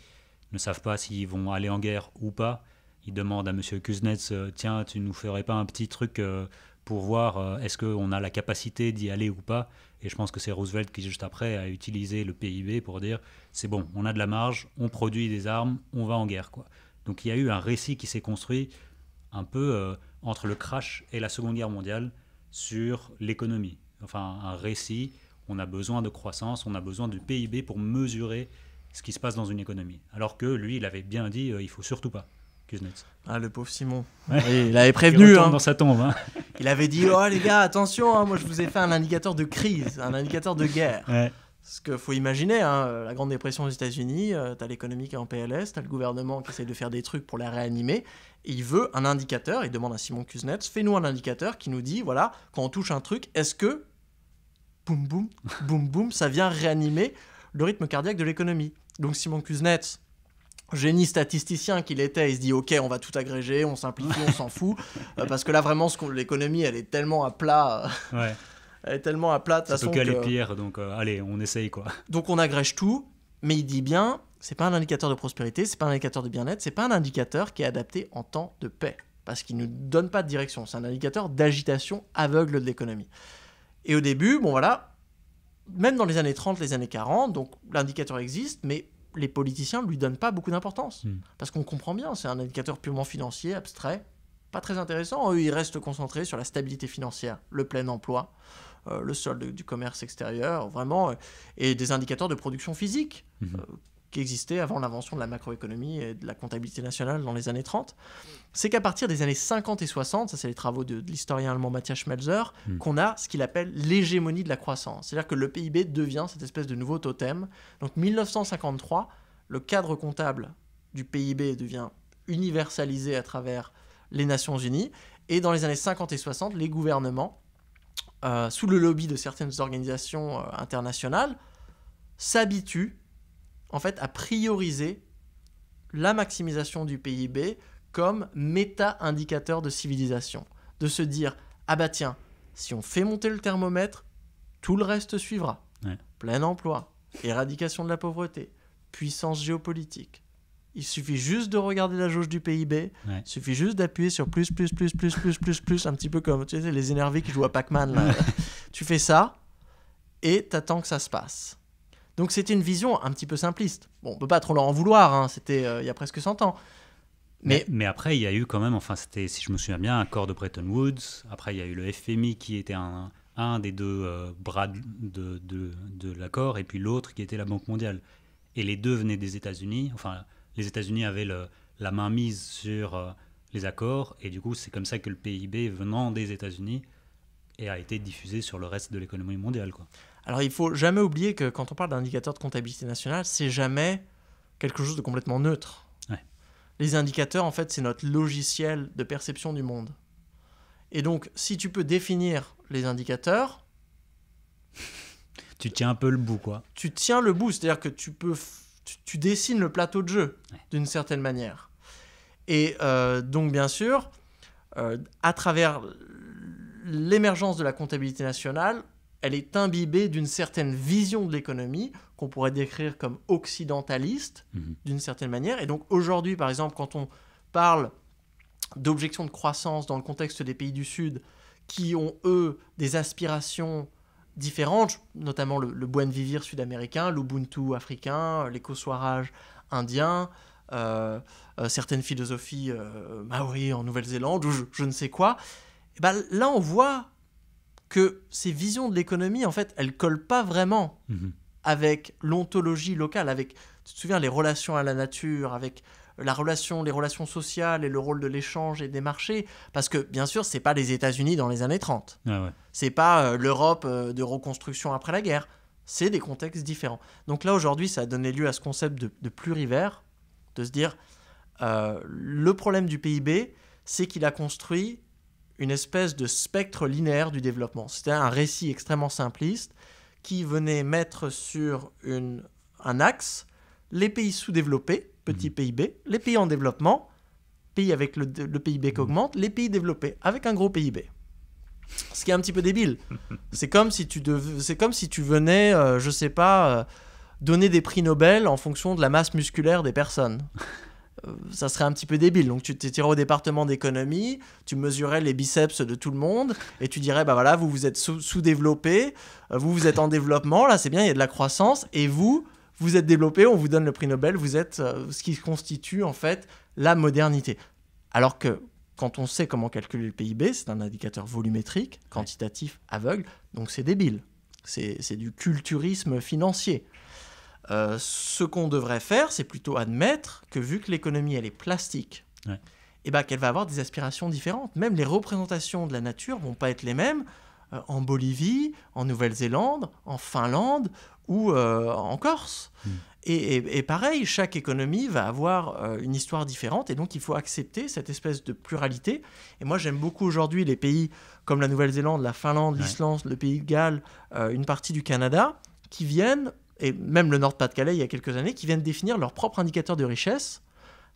[SPEAKER 2] ne savent pas s'ils vont aller en guerre ou pas. Ils demandent à M. Kuznets, euh, tiens, tu nous ferais pas un petit truc euh, pour voir est-ce qu'on a la capacité d'y aller ou pas. Et je pense que c'est Roosevelt qui, juste après, a utilisé le PIB pour dire, c'est bon, on a de la marge, on produit des armes, on va en guerre. quoi. Donc il y a eu un récit qui s'est construit un peu entre le crash et la Seconde Guerre mondiale sur l'économie, enfin un récit, on a besoin de croissance, on a besoin du PIB pour mesurer ce qui se passe dans une économie. Alors que lui, il avait bien dit, euh, il faut surtout pas. Kuznets. Ah, le pauvre Simon. Il avait prévenu. Hein. dans sa tombe. Hein.
[SPEAKER 1] Il avait dit Oh les gars, attention, hein, moi je vous ai fait un indicateur de crise, un indicateur de guerre. Ce qu'il faut imaginer, euh, la Grande Dépression aux États-Unis, euh, t'as l'économie qui est en PLS, t'as le gouvernement qui essaie de faire des trucs pour la réanimer. Et il veut un indicateur, il demande à Simon Kuznets Fais-nous un indicateur qui nous dit voilà, quand on touche un truc, est-ce que boum boum, boum boum, ça vient réanimer le rythme cardiaque de l'économie. Donc Simon Kuznets, génie statisticien qu'il était, il se dit ok, on va tout agréger, on simplifie, on s'en fout, euh, parce que là vraiment, l'économie, elle est tellement à plat. Euh, elle est tellement à plat. Ça façon que pire,
[SPEAKER 2] donc euh, allez, on essaye quoi.
[SPEAKER 1] Donc on agrège tout, mais il dit bien, c'est pas un indicateur de prospérité, c'est pas un indicateur de bien-être, c'est pas un indicateur qui est adapté en temps de paix, parce qu'il ne donne pas de direction. C'est un indicateur d'agitation aveugle de l'économie. Et au début, bon voilà, même dans les années 30, les années 40, donc l'indicateur existe, mais les politiciens ne lui donnent pas beaucoup d'importance. Hmm. Parce qu'on comprend bien, c'est un indicateur purement financier, abstrait, pas très intéressant. Eux, ils restent concentrés sur la stabilité financière, le plein emploi, euh, le solde du commerce extérieur, vraiment, euh, et des indicateurs de production physique, hmm. euh, qui existait avant l'invention de la macroéconomie et de la comptabilité nationale dans les années 30, c'est qu'à partir des années 50 et 60, ça c'est les travaux de, l'historien allemand Matthias Schmelzer, hmm. qu'on a ce qu'il appelle l'hégémonie de la croissance. C'est-à-dire que le PIB devient cette espèce de nouveau totem. Donc 1953, le cadre comptable du PIB devient universalisé à travers les Nations Unies. Et dans les années 50 et 60, les gouvernements, euh, sous le lobby de certaines organisations euh, internationales, s'habituent en fait, à prioriser la maximisation du PIB comme méta-indicateur de civilisation. De se dire, ah bah tiens, si on fait monter le thermomètre, tout le reste suivra. Plein emploi, éradication de la pauvreté, puissance géopolitique. Il suffit juste de regarder la jauge du PIB, il suffit juste d'appuyer sur plus, plus, plus, plus, plus, plus, plus, un petit peu comme tu sais, les énervés qui jouent à Pac-Man. tu fais ça et t'attends que ça se passe. Donc c'était une vision un petit peu simpliste. Bon, on peut pas trop leur en vouloir, hein, c'était euh, il y a presque 100 ans. Mais...
[SPEAKER 2] après, il y a eu quand même, enfin, c'était, si je me souviens bien, un accord de Bretton Woods. Après, il y a eu le FMI qui était un, des deux euh, bras de, l'accord, et puis l'autre qui était la Banque mondiale. Et les deux venaient des États-Unis. Enfin, les États-Unis avaient la main mise sur euh, les accords, et du coup, c'est comme ça que le PIB venant des États-Unis et a été diffusé sur le reste de l'économie mondiale.
[SPEAKER 1] Quoi. Alors il faut jamais oublier que quand on parle d'indicateurs de comptabilité nationale, c'est jamais quelque chose de complètement neutre. Les indicateurs, en fait, c'est notre logiciel de perception du monde. Et donc, si tu peux définir les indicateurs...
[SPEAKER 2] tu tiens un peu le bout, quoi.
[SPEAKER 1] Tu tiens le bout, c'est-à-dire que tu peux... Tu, dessines le plateau de jeu, d'une certaine manière. Et euh, donc, bien sûr, euh, à travers l'émergence de la comptabilité nationale, elle est imbibée d'une certaine vision de l'économie qu'on pourrait décrire comme occidentaliste, mhm. d'une certaine manière. Et donc aujourd'hui, par exemple, quand on parle d'objections de croissance dans le contexte des pays du Sud, qui ont, eux, des aspirations différentes, notamment le, buen vivir sud-américain, l'ubuntu africain, léco indien, euh, euh, certaines philosophies euh, maori en Nouvelle-Zélande, ou je, ne sais quoi, eh ben, là on voit que ces visions de l'économie, en fait, elles collent pas vraiment mhm. avec l'ontologie locale, avec, tu te souviens, les relations à la nature, avec la relation, les relations sociales et le rôle de l'échange et des marchés. Parce que, bien sûr, c'est pas les États-Unis dans les années 30. Ce ah ouais. C'est pas euh, l'Europe euh, de reconstruction après la guerre. C'est des contextes différents. Donc là, aujourd'hui, ça a donné lieu à ce concept de, de plurivers, de se dire, euh, le problème du PIB, c'est qu'il a construit une espèce de spectre linéaire du développement. C'était un récit extrêmement simpliste qui venait mettre sur une, un axe les pays sous-développés, petit mhm. PIB, les pays en développement, pays avec le, PIB qui mhm. augmente, les pays développés avec un gros PIB. Ce qui est un petit peu débile. C'est comme si tu, comme si tu venais, euh, je sais pas, euh, donner des prix Nobel en fonction de la masse musculaire des personnes. Euh, ça serait un petit peu débile. Donc tu t'irais au département d'économie, tu mesurais les biceps de tout le monde et tu dirais bah voilà, vous vous êtes sous-développé, euh, vous vous êtes en développement, là c'est bien, il y a de la croissance et vous vous êtes développé, on vous donne le prix Nobel, vous êtes euh, ce qui constitue en fait la modernité. Alors que quand on sait comment calculer le PIB, c'est un indicateur volumétrique, quantitatif, aveugle, donc c'est débile. C'est du culturisme financier. Euh, ce qu'on devrait faire, c'est plutôt admettre que vu que l'économie, elle est plastique, eh ben, qu'elle va avoir des aspirations différentes. Même les représentations de la nature vont pas être les mêmes euh, en Bolivie, en Nouvelle-Zélande, en Finlande ou euh, en Corse. Hmm. Et, pareil, chaque économie va avoir une histoire différente et donc il faut accepter cette espèce de pluralité. Et moi j'aime beaucoup aujourd'hui les pays comme la Nouvelle-Zélande, la Finlande, l'Islande, le Pays de Galles, une partie du Canada, qui viennent et même le Nord-Pas-de-Calais il y a quelques années, qui viennent définir leur propre indicateur de richesse.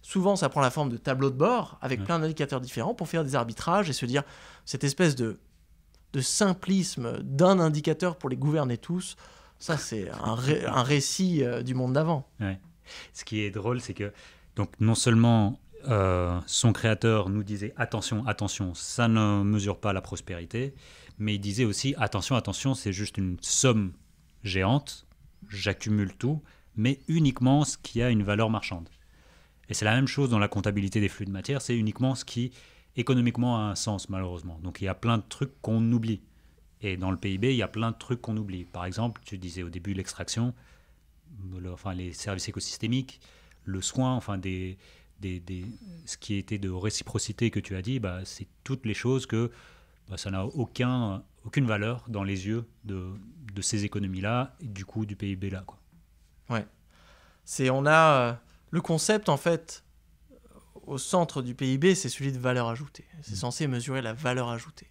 [SPEAKER 1] Souvent, ça prend la forme de tableau de bord avec plein d'indicateurs différents pour faire des arbitrages et se dire cette espèce de, de simplisme d'un indicateur pour les gouverner tous. Ça, c'est un, récit euh, du monde d'avant. Ce qui est drôle, c'est que
[SPEAKER 2] donc non seulement euh, son créateur nous disait attention, attention, ça ne mesure pas la prospérité, mais il disait aussi attention, attention, c'est juste une somme géante j'accumule tout, mais uniquement ce qui a une valeur marchande. Et c'est la même chose dans la comptabilité des flux de matière, c'est uniquement ce qui économiquement a un sens malheureusement. Donc il y a plein de trucs qu'on oublie. Et dans le PIB, il y a plein de trucs qu'on oublie. Par exemple, tu disais au début l'extraction, enfin les services écosystémiques, le soin, enfin des, ce qui était de réciprocité que tu as dit, bah, c'est toutes les choses que bah, ça n'a aucun, aucune valeur dans les yeux de, de ces économies-là et du coup du PIB-là.
[SPEAKER 1] Ouais. C'est, on a euh, le concept, en fait, euh, au centre du PIB, c'est celui de valeur ajoutée. C'est mmh. censé mesurer la valeur ajoutée.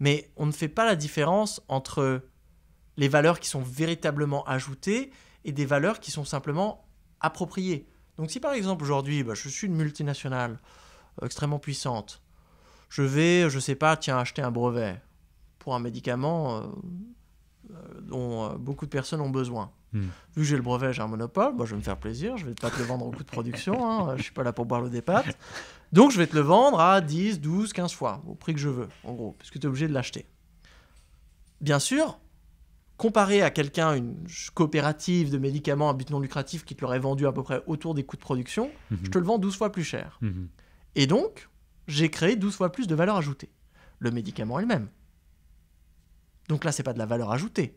[SPEAKER 1] Mais on ne fait pas la différence entre les valeurs qui sont véritablement ajoutées et des valeurs qui sont simplement appropriées. Donc si par exemple aujourd'hui, bah, je suis une multinationale euh, extrêmement puissante, je vais, je sais pas, tiens, acheter un brevet pour un médicament euh, dont euh, beaucoup de personnes ont besoin. Hmm. Vu que j'ai le brevet, j'ai un monopole, moi je vais me faire plaisir, je vais pas te le vendre au coût de production, je hein, je suis pas là pour boire le des Donc je vais te le vendre à 10, 12, 15 fois, au prix que je veux, en gros, puisque tu es obligé de l'acheter. Bien sûr, comparé à quelqu'un, une coopérative de médicaments à but non lucratif qui te l'aurait vendu à peu près autour des coûts de production, mhm. je te le vends 12 fois plus cher. Mhm. Et donc, j'ai créé 12 fois plus de valeur ajoutée. Le médicament est le même. Donc là, c'est pas de la valeur ajoutée.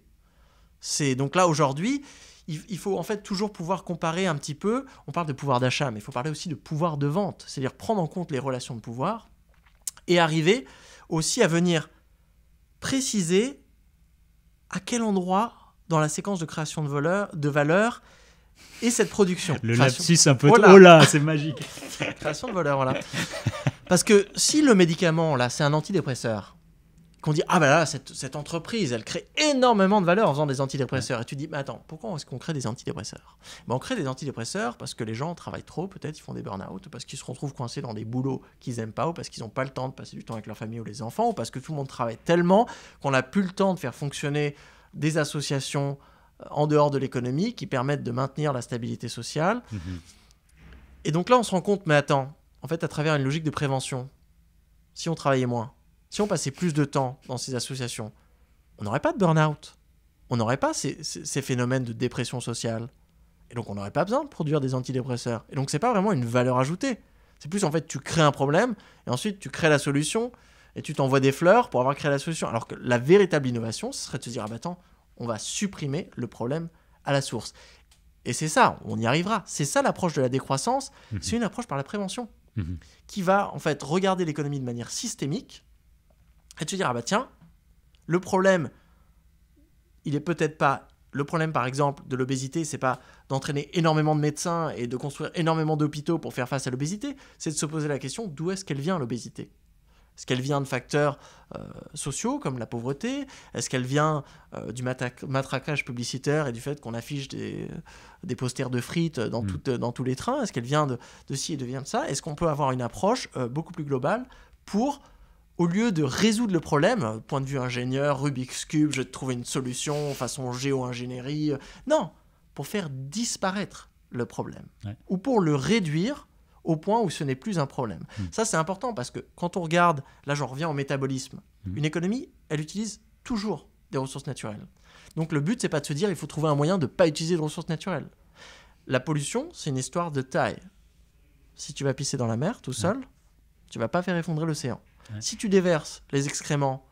[SPEAKER 1] C'est donc là aujourd'hui, il, faut en fait toujours pouvoir comparer un petit peu. On parle de pouvoir d'achat, mais il faut parler aussi de pouvoir de vente, c'est-à-dire prendre en compte les relations de pouvoir et arriver aussi à venir préciser à quel endroit dans la séquence de création de, de valeur et cette production. Le lapsus un peu. Voilà. Oh là, c'est magique. création de valeur, voilà. Parce que si le médicament, là, c'est un antidépresseur, on dit ah ben là cette, entreprise elle crée énormément de valeur en faisant des antidépresseurs et tu dis mais attends pourquoi est-ce qu'on crée des antidépresseurs ben, on crée des antidépresseurs parce que les gens travaillent trop peut-être ils font des burn-out parce qu'ils se retrouvent coincés dans des boulots qu'ils aiment pas ou parce qu'ils n'ont pas le temps de passer du temps avec leur famille ou les enfants ou parce que tout le monde travaille tellement qu'on n'a plus le temps de faire fonctionner des associations euh, en dehors de l'économie qui permettent de maintenir la stabilité sociale mmh et donc là on se rend compte mais attends en fait à travers une logique de prévention si on travaillait moins si on passait plus de temps dans ces associations, on n'aurait pas de burn-out. On n'aurait pas ces, phénomènes de dépression sociale. Et donc on n'aurait pas besoin de produire des antidépresseurs. Et donc c'est pas vraiment une valeur ajoutée. C'est plus en fait tu crées un problème et ensuite tu crées la solution et tu t'envoies des fleurs pour avoir créé la solution. Alors que la véritable innovation, ce serait de se dire ah bah attends, on va supprimer le problème à la source. Et c'est ça, on y arrivera. C'est ça l'approche de la décroissance. Mmh c'est une approche par la prévention mmh qui va en fait regarder l'économie de manière systémique et de se dire, bah tiens, le problème, il est peut-être pas le problème, par exemple, de l'obésité, c'est pas d'entraîner énormément de médecins et de construire énormément d'hôpitaux pour faire face à l'obésité, c'est de se poser la question d'où est-ce qu'elle vient l'obésité Est-ce qu'elle vient de facteurs euh, sociaux comme la pauvreté Est-ce qu'elle vient euh, du matraquage publicitaire et du fait qu'on affiche des, euh, posters de frites dans, mm. dans tous les trains Est-ce qu'elle vient de, de, ci et de, de ça Est-ce qu'on peut avoir une approche beaucoup plus globale pour au lieu de résoudre le problème, point de vue ingénieur, Rubik's Cube, je vais trouver une solution façon géo-ingénierie, euh, non, pour faire disparaître le problème, ou pour le réduire au point où ce n'est plus un problème. Hmm. Ça, c'est important parce que quand on regarde, là j'en reviens au métabolisme, hmm. une économie, elle utilise toujours des ressources naturelles. Donc le but, c'est pas de se dire il faut trouver un moyen de ne pas utiliser de ressources naturelles. La pollution, c'est une histoire de taille. Si tu vas pisser dans la mer tout seul, tu vas pas faire effondrer l'océan. Si tu déverses les excréments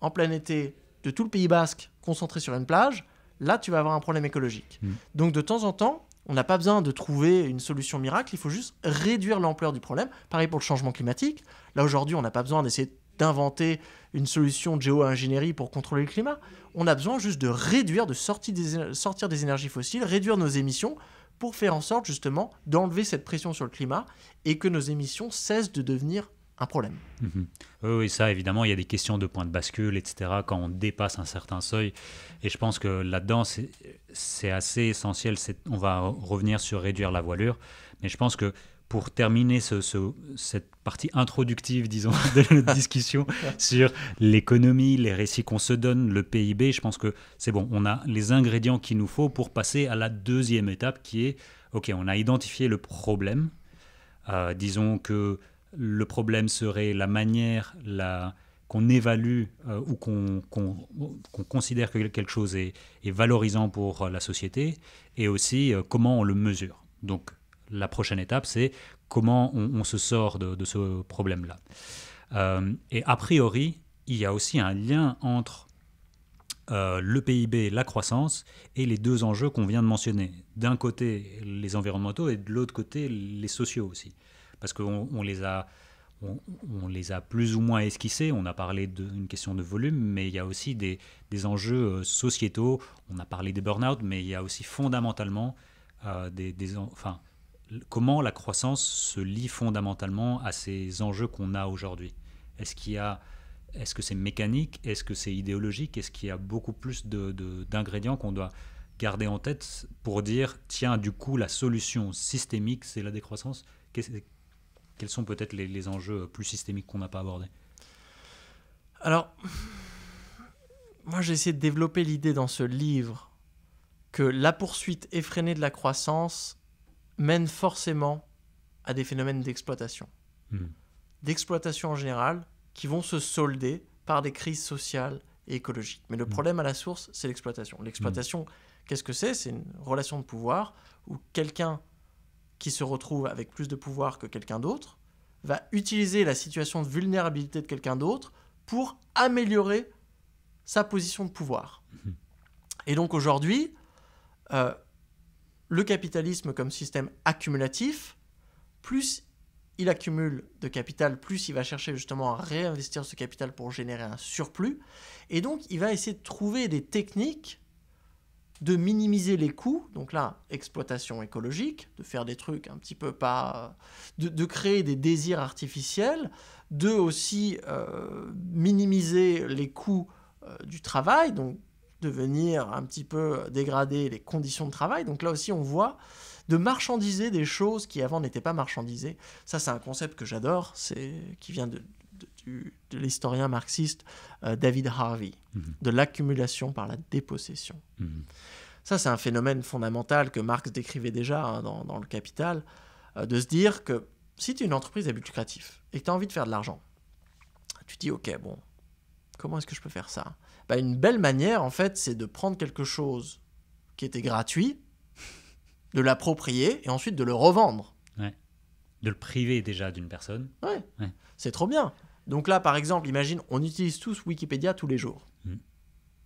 [SPEAKER 1] en plein été de tout le Pays basque concentré sur une plage, là, tu vas avoir un problème écologique. Mm. Donc, de temps en temps, on n'a pas besoin de trouver une solution miracle, il faut juste réduire l'ampleur du problème. Pareil pour le changement climatique. Là, aujourd'hui, on n'a pas besoin d'essayer d'inventer une solution de géo-ingénierie pour contrôler le climat. On a besoin juste de réduire, de sortir des, sortir des énergies fossiles, réduire nos émissions pour faire en sorte justement d'enlever cette pression sur le climat et que nos émissions cessent de devenir un problème.
[SPEAKER 2] Mhm. Oui, ça, évidemment, il y a des questions de point de bascule, etc., quand on dépasse un certain seuil. Et je pense que là-dedans, c'est assez essentiel. On va revenir sur réduire la voilure. Mais je pense que pour terminer cette partie introductive, disons, de notre discussion sur l'économie, les récits qu'on se donne, le PIB, je pense que c'est bon, on a les ingrédients qu'il nous faut pour passer à la deuxième étape qui est, OK, on a identifié le problème. Euh, disons que le problème serait la manière qu'on évalue euh, ou qu'on considère que quelque chose est, valorisant pour euh, la société et aussi euh, comment on le mesure. Donc la prochaine étape, c'est comment on, se sort de, ce problème-là. et a priori, il y a aussi un lien entre le PIB, la croissance et les deux enjeux qu'on vient de mentionner. D'un côté, les environnementaux et de l'autre côté, les sociaux aussi parce qu'on les a on, les a plus ou moins esquissés. On a parlé d'une question de volume, mais il y a aussi des, des enjeux euh, sociétaux. On a parlé des burn-out, mais il y a aussi fondamentalement euh, des, enfin, comment la croissance se lie fondamentalement à ces enjeux qu'on a aujourd'hui. Est-ce qu'il y a est-ce que c'est mécanique Est-ce que c'est idéologique Est-ce qu'il y a beaucoup plus d'ingrédients de, d'ingrédients qu'on doit garder en tête pour dire, tiens, du coup, la solution systémique, c'est la décroissance quels sont peut-être les, enjeux euh, plus systémiques qu'on n'a pas
[SPEAKER 1] abordés Alors, moi j'ai essayé de développer l'idée dans ce livre que la poursuite effrénée de la croissance mène forcément à des phénomènes d'exploitation. Hmm. D'exploitation en général, qui vont se solder par des crises sociales et écologiques. Mais le hmm. problème à la source, c'est l'exploitation. L'exploitation, hmm. qu'est-ce que c'est C'est une relation de pouvoir où quelqu'un qui se retrouve avec plus de pouvoir que quelqu'un d'autre, va utiliser la situation de vulnérabilité de quelqu'un d'autre pour améliorer sa position de pouvoir. Mhm. Et donc aujourd'hui, euh, le capitalisme comme système accumulatif, plus il accumule de capital, plus il va chercher justement à réinvestir ce capital pour générer un surplus. Et donc il va essayer de trouver des techniques de minimiser les coûts, donc là, exploitation écologique, de faire des trucs un petit peu pas... de, créer des désirs artificiels, de aussi euh, minimiser les coûts euh, du travail, donc de venir un petit peu euh, dégrader les conditions de travail. Donc là aussi, on voit de marchandiser des choses qui avant n'étaient pas marchandisées. Ça, c'est un concept que j'adore, c'est qui vient de, de l'historien marxiste euh, David Harvey, mhm. de l'accumulation par la dépossession. Mhm. Ça, c'est un phénomène fondamental que Marx décrivait déjà hein, dans, Le Capital, euh, de se dire que si tu es une entreprise à but lucratif et que tu as envie de faire de l'argent, tu dis, OK, bon, comment est-ce que je peux faire ça bah, Une belle manière, en fait, c'est de prendre quelque chose qui était gratuit, de l'approprier et ensuite de le revendre.
[SPEAKER 2] De le priver déjà d'une personne.
[SPEAKER 1] C'est trop bien. Donc là, par exemple, imagine, on utilise tous Wikipédia tous les jours. Hmm.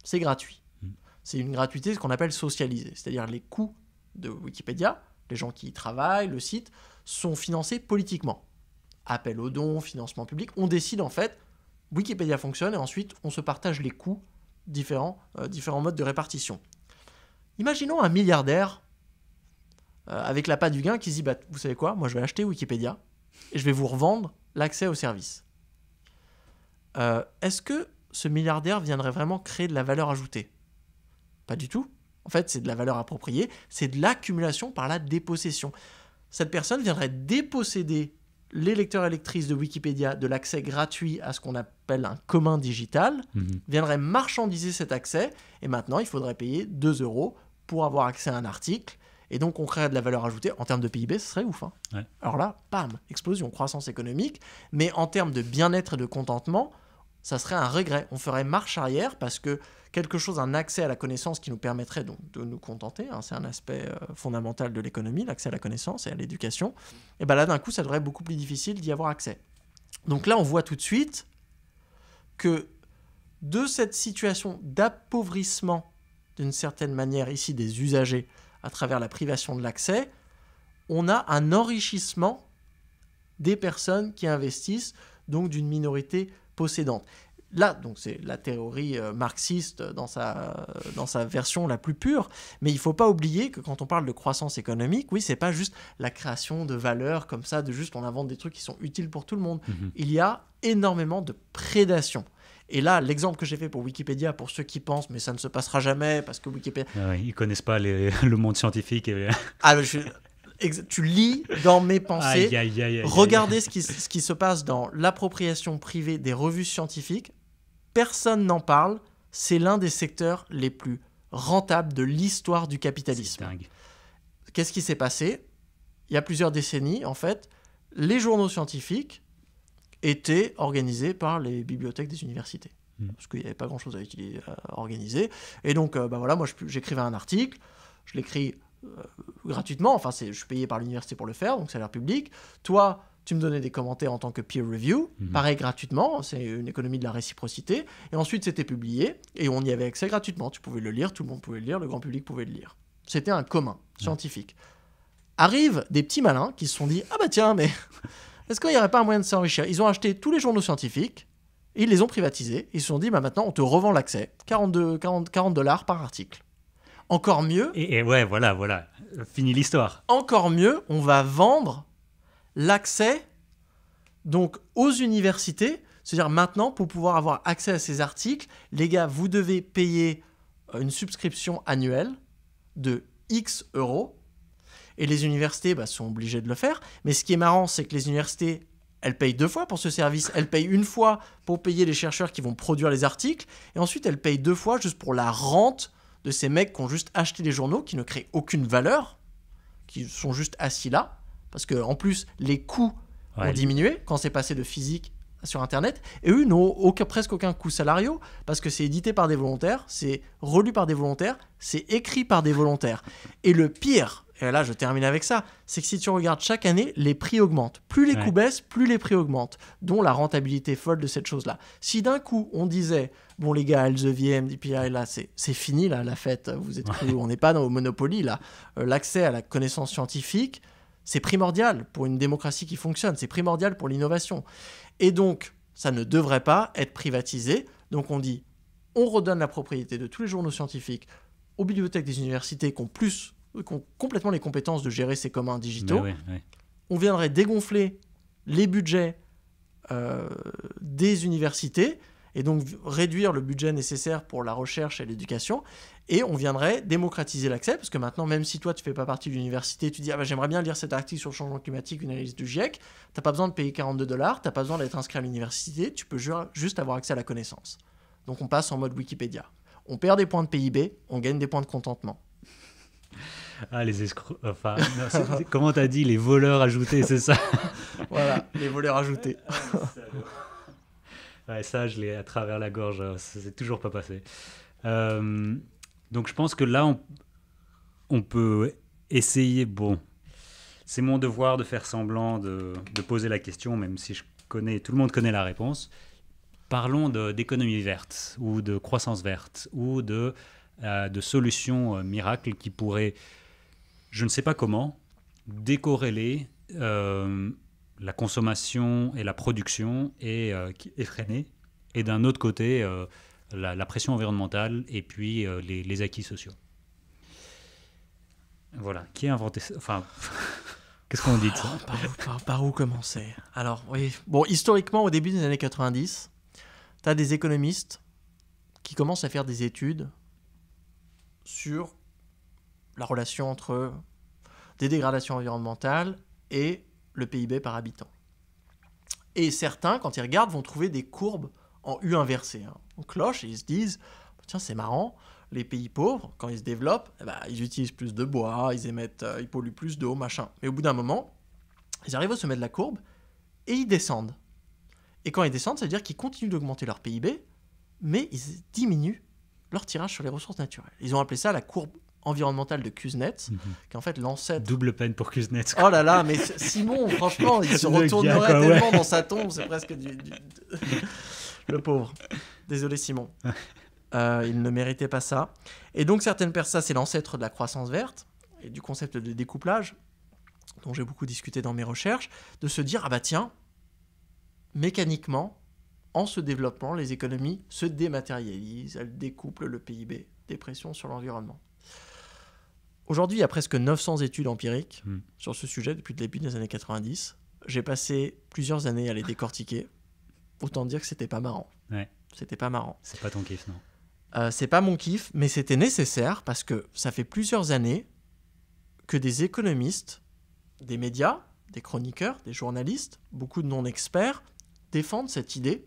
[SPEAKER 1] C'est gratuit. Hmm. C'est une gratuité, ce qu'on appelle socialisée. C'est-à-dire les coûts de Wikipédia, les gens qui y travaillent, le site, sont financés politiquement. Appel aux dons, financement public. On décide en fait, Wikipédia fonctionne et ensuite on se partage les coûts, différents, euh, différents modes de répartition. Imaginons un milliardaire euh, avec la patte du gain qui se dit bah, Vous savez quoi, moi je vais acheter Wikipédia et je vais vous revendre l'accès au service. Euh, est-ce que ce milliardaire viendrait vraiment créer de la valeur ajoutée Pas du tout. En fait, c'est de la valeur appropriée, c'est de l'accumulation par la dépossession. Cette personne viendrait déposséder les lecteurs et lectrices de Wikipédia de l'accès gratuit à ce qu'on appelle un commun digital, mhm. viendrait marchandiser cet accès, et maintenant il faudrait payer 2 euros pour avoir accès à un article, et donc on créerait de la valeur ajoutée. En termes de PIB, ce serait ouf. Hein. Alors là, pam, explosion, croissance économique, mais en termes de bien-être et de contentement, ça serait un regret. On ferait marche arrière parce que quelque chose, un accès à la connaissance qui nous permettrait donc de nous contenter, hein, c'est un aspect euh, fondamental de l'économie, l'accès à la connaissance et à l'éducation, et bien là d'un coup ça devrait être beaucoup plus difficile d'y avoir accès. Donc là on voit tout de suite que de cette situation d'appauvrissement d'une certaine manière ici des usagers à travers la privation de l'accès, on a un enrichissement des personnes qui investissent, donc d'une minorité possédante. Là, donc c'est la théorie euh, marxiste dans sa, dans sa version la plus pure, mais il ne faut pas oublier que quand on parle de croissance économique, oui, c'est pas juste la création de valeurs comme ça, de juste on invente des trucs qui sont utiles pour tout le monde. Mhm. Il y a énormément de prédation. Et là, l'exemple que j'ai fait pour Wikipédia, pour ceux qui pensent, mais ça ne se passera jamais parce que Wikipédia.
[SPEAKER 2] Ah ils connaissent pas le monde scientifique. Et...
[SPEAKER 1] ah, je, tu lis dans mes pensées. Regardez ce qui, se passe dans l'appropriation privée des revues scientifiques. Personne n'en parle. C'est l'un des secteurs les plus rentables de l'histoire du capitalisme. Qu'est-ce qui s'est passé Il y a plusieurs décennies, en fait, les journaux scientifiques étaient organisés par les bibliothèques des universités. Hmm. Parce qu'il n'y avait pas grand-chose à, organiser. Et donc, euh, bah voilà, moi, j'écrivais un article, je l'écris euh, gratuitement, enfin je suis payé par l'université pour le faire, donc l'air public. Toi, tu me donnais des commentaires en tant que peer review, mhm. pareil gratuitement, c'est une économie de la réciprocité. Et ensuite, c'était publié et on y avait accès gratuitement. Tu pouvais le lire, tout le monde pouvait le lire, le grand public pouvait le lire. C'était un commun scientifique. Arrivent des petits malins qui se sont dit Ah bah tiens, mais est-ce qu'il n'y aurait pas un moyen de s'enrichir Ils ont acheté tous les journaux scientifiques, ils les ont privatisés, ils se sont dit bah, Maintenant, on te revend l'accès, 42, 40 dollars par article. Encore mieux. Et, ouais, voilà, voilà. Fini l'histoire. Encore mieux, on va vendre l'accès donc aux universités. C'est-à-dire maintenant, pour pouvoir avoir accès à ces articles, les gars, vous devez payer euh, une subscription annuelle de X euros. Et les universités bah, sont obligées de le faire. Mais ce qui est marrant, c'est que les universités, elles payent deux fois pour ce service. Elles payent une fois pour payer les chercheurs qui vont produire les articles. Et ensuite, elles payent deux fois juste pour la rente de ces mecs qui ont juste acheté des journaux, qui ne créent aucune valeur, qui sont juste assis là, parce que en plus les coûts ont diminué quand c'est passé de physique sur Internet, et eux n'ont presque aucun coût salarial, parce que c'est édité par des volontaires, c'est relu par des volontaires, c'est écrit par des volontaires. Et le pire, et là je termine avec ça, c'est que si tu regardes chaque année, les prix augmentent. Plus les coûts baissent, plus les prix augmentent, dont la rentabilité folle de cette chose-là. Si d'un coup on disait, bon les gars, Elsevier, MDPI, là c'est fini, là la fête, vous êtes ouais. on n'est pas dans au Monopoly, là, euh, l'accès à la connaissance scientifique, c'est primordial pour une démocratie qui fonctionne, c'est primordial pour l'innovation. Et donc, ça ne devrait pas être privatisé. Donc on dit, on redonne la propriété de tous les journaux scientifiques aux bibliothèques des universités qui ont plus qui ont complètement les compétences de gérer ces communs digitaux, on viendrait dégonfler les budgets euh, des universités et donc réduire le budget nécessaire pour la recherche et l'éducation. Et on viendrait démocratiser l'accès, parce que maintenant, même si toi, tu fais pas partie de l'université, tu dis ah ben, j'aimerais bien lire cet article sur le changement climatique, une analyse du GIEC, Tu t'as pas besoin de payer 42 dollars, tu t'as pas besoin d'être inscrit à l'université, tu peux juste avoir accès à la connaissance. Donc on passe en mode Wikipédia. On perd des points de PIB, on gagne des points de contentement.
[SPEAKER 2] Ah, les escrocs. Enfin,
[SPEAKER 1] comment t'as dit Les voleurs ajoutés, c'est ça Voilà,
[SPEAKER 2] les voleurs ajoutés. ouais, ça, je l'ai à travers la gorge. Hein, ça s'est toujours pas passé. Euh, donc, je pense que là, on, peut essayer. Bon, c'est mon devoir de faire semblant de, poser la question, même si je connais, tout le monde connaît la réponse. Parlons d'économie verte ou de croissance verte ou de, euh, de solutions euh, miracles qui pourraient je ne sais pas comment, décorréler euh, la consommation et la production est euh, freiner. et d'un autre côté, euh, la, pression environnementale et puis les, acquis sociaux. Voilà, qui a inventé ça Enfin. Qu'est-ce qu'on dit
[SPEAKER 1] oh, par, par, où commencer Alors, oui. Bon, historiquement, au début des années 90, tu as des économistes qui commencent à faire des études sur la relation entre des dégradations environnementales et le PIB par habitant. Et certains, quand ils regardent, vont trouver des courbes en U inversé, hein, en cloche, et ils se disent, tiens, c'est marrant, les pays pauvres, quand ils se développent, eh ben, ils utilisent plus de bois, ils émettent, euh, ils polluent plus d'eau, machin. Mais au bout d'un moment, ils arrivent au sommet de la courbe et ils descendent. Et quand ils descendent, ça veut dire qu'ils continuent d'augmenter leur PIB, mais ils diminuent leur tirage sur les ressources naturelles. Ils ont appelé ça la courbe Environnemental de Kuznets, mhm. qui en fait l'ancêtre. Double peine pour Kuznets. Oh là là, mais Simon, franchement, il se retournerait tellement dans sa tombe, c'est presque du, le pauvre. Désolé Simon. Euh, il ne méritait pas ça. Et donc certaines personnes, c'est l'ancêtre de la croissance verte et du concept de découplage dont j'ai beaucoup discuté dans mes recherches, de se dire ah bah tiens, mécaniquement, en se développant, les économies se dématérialisent, elles découplent le PIB, des pressions sur l'environnement. Aujourd'hui, il y a presque 900 études empiriques hmm. sur ce sujet depuis le début des années 90. J'ai passé plusieurs années à les décortiquer. Autant dire que c'était pas marrant. Ouais. C'était pas marrant. C'est pas ton kiff, non euh, C'est pas mon kiff, mais c'était nécessaire parce que ça fait plusieurs années que des économistes, des médias, des chroniqueurs, des journalistes, beaucoup de non-experts défendent cette idée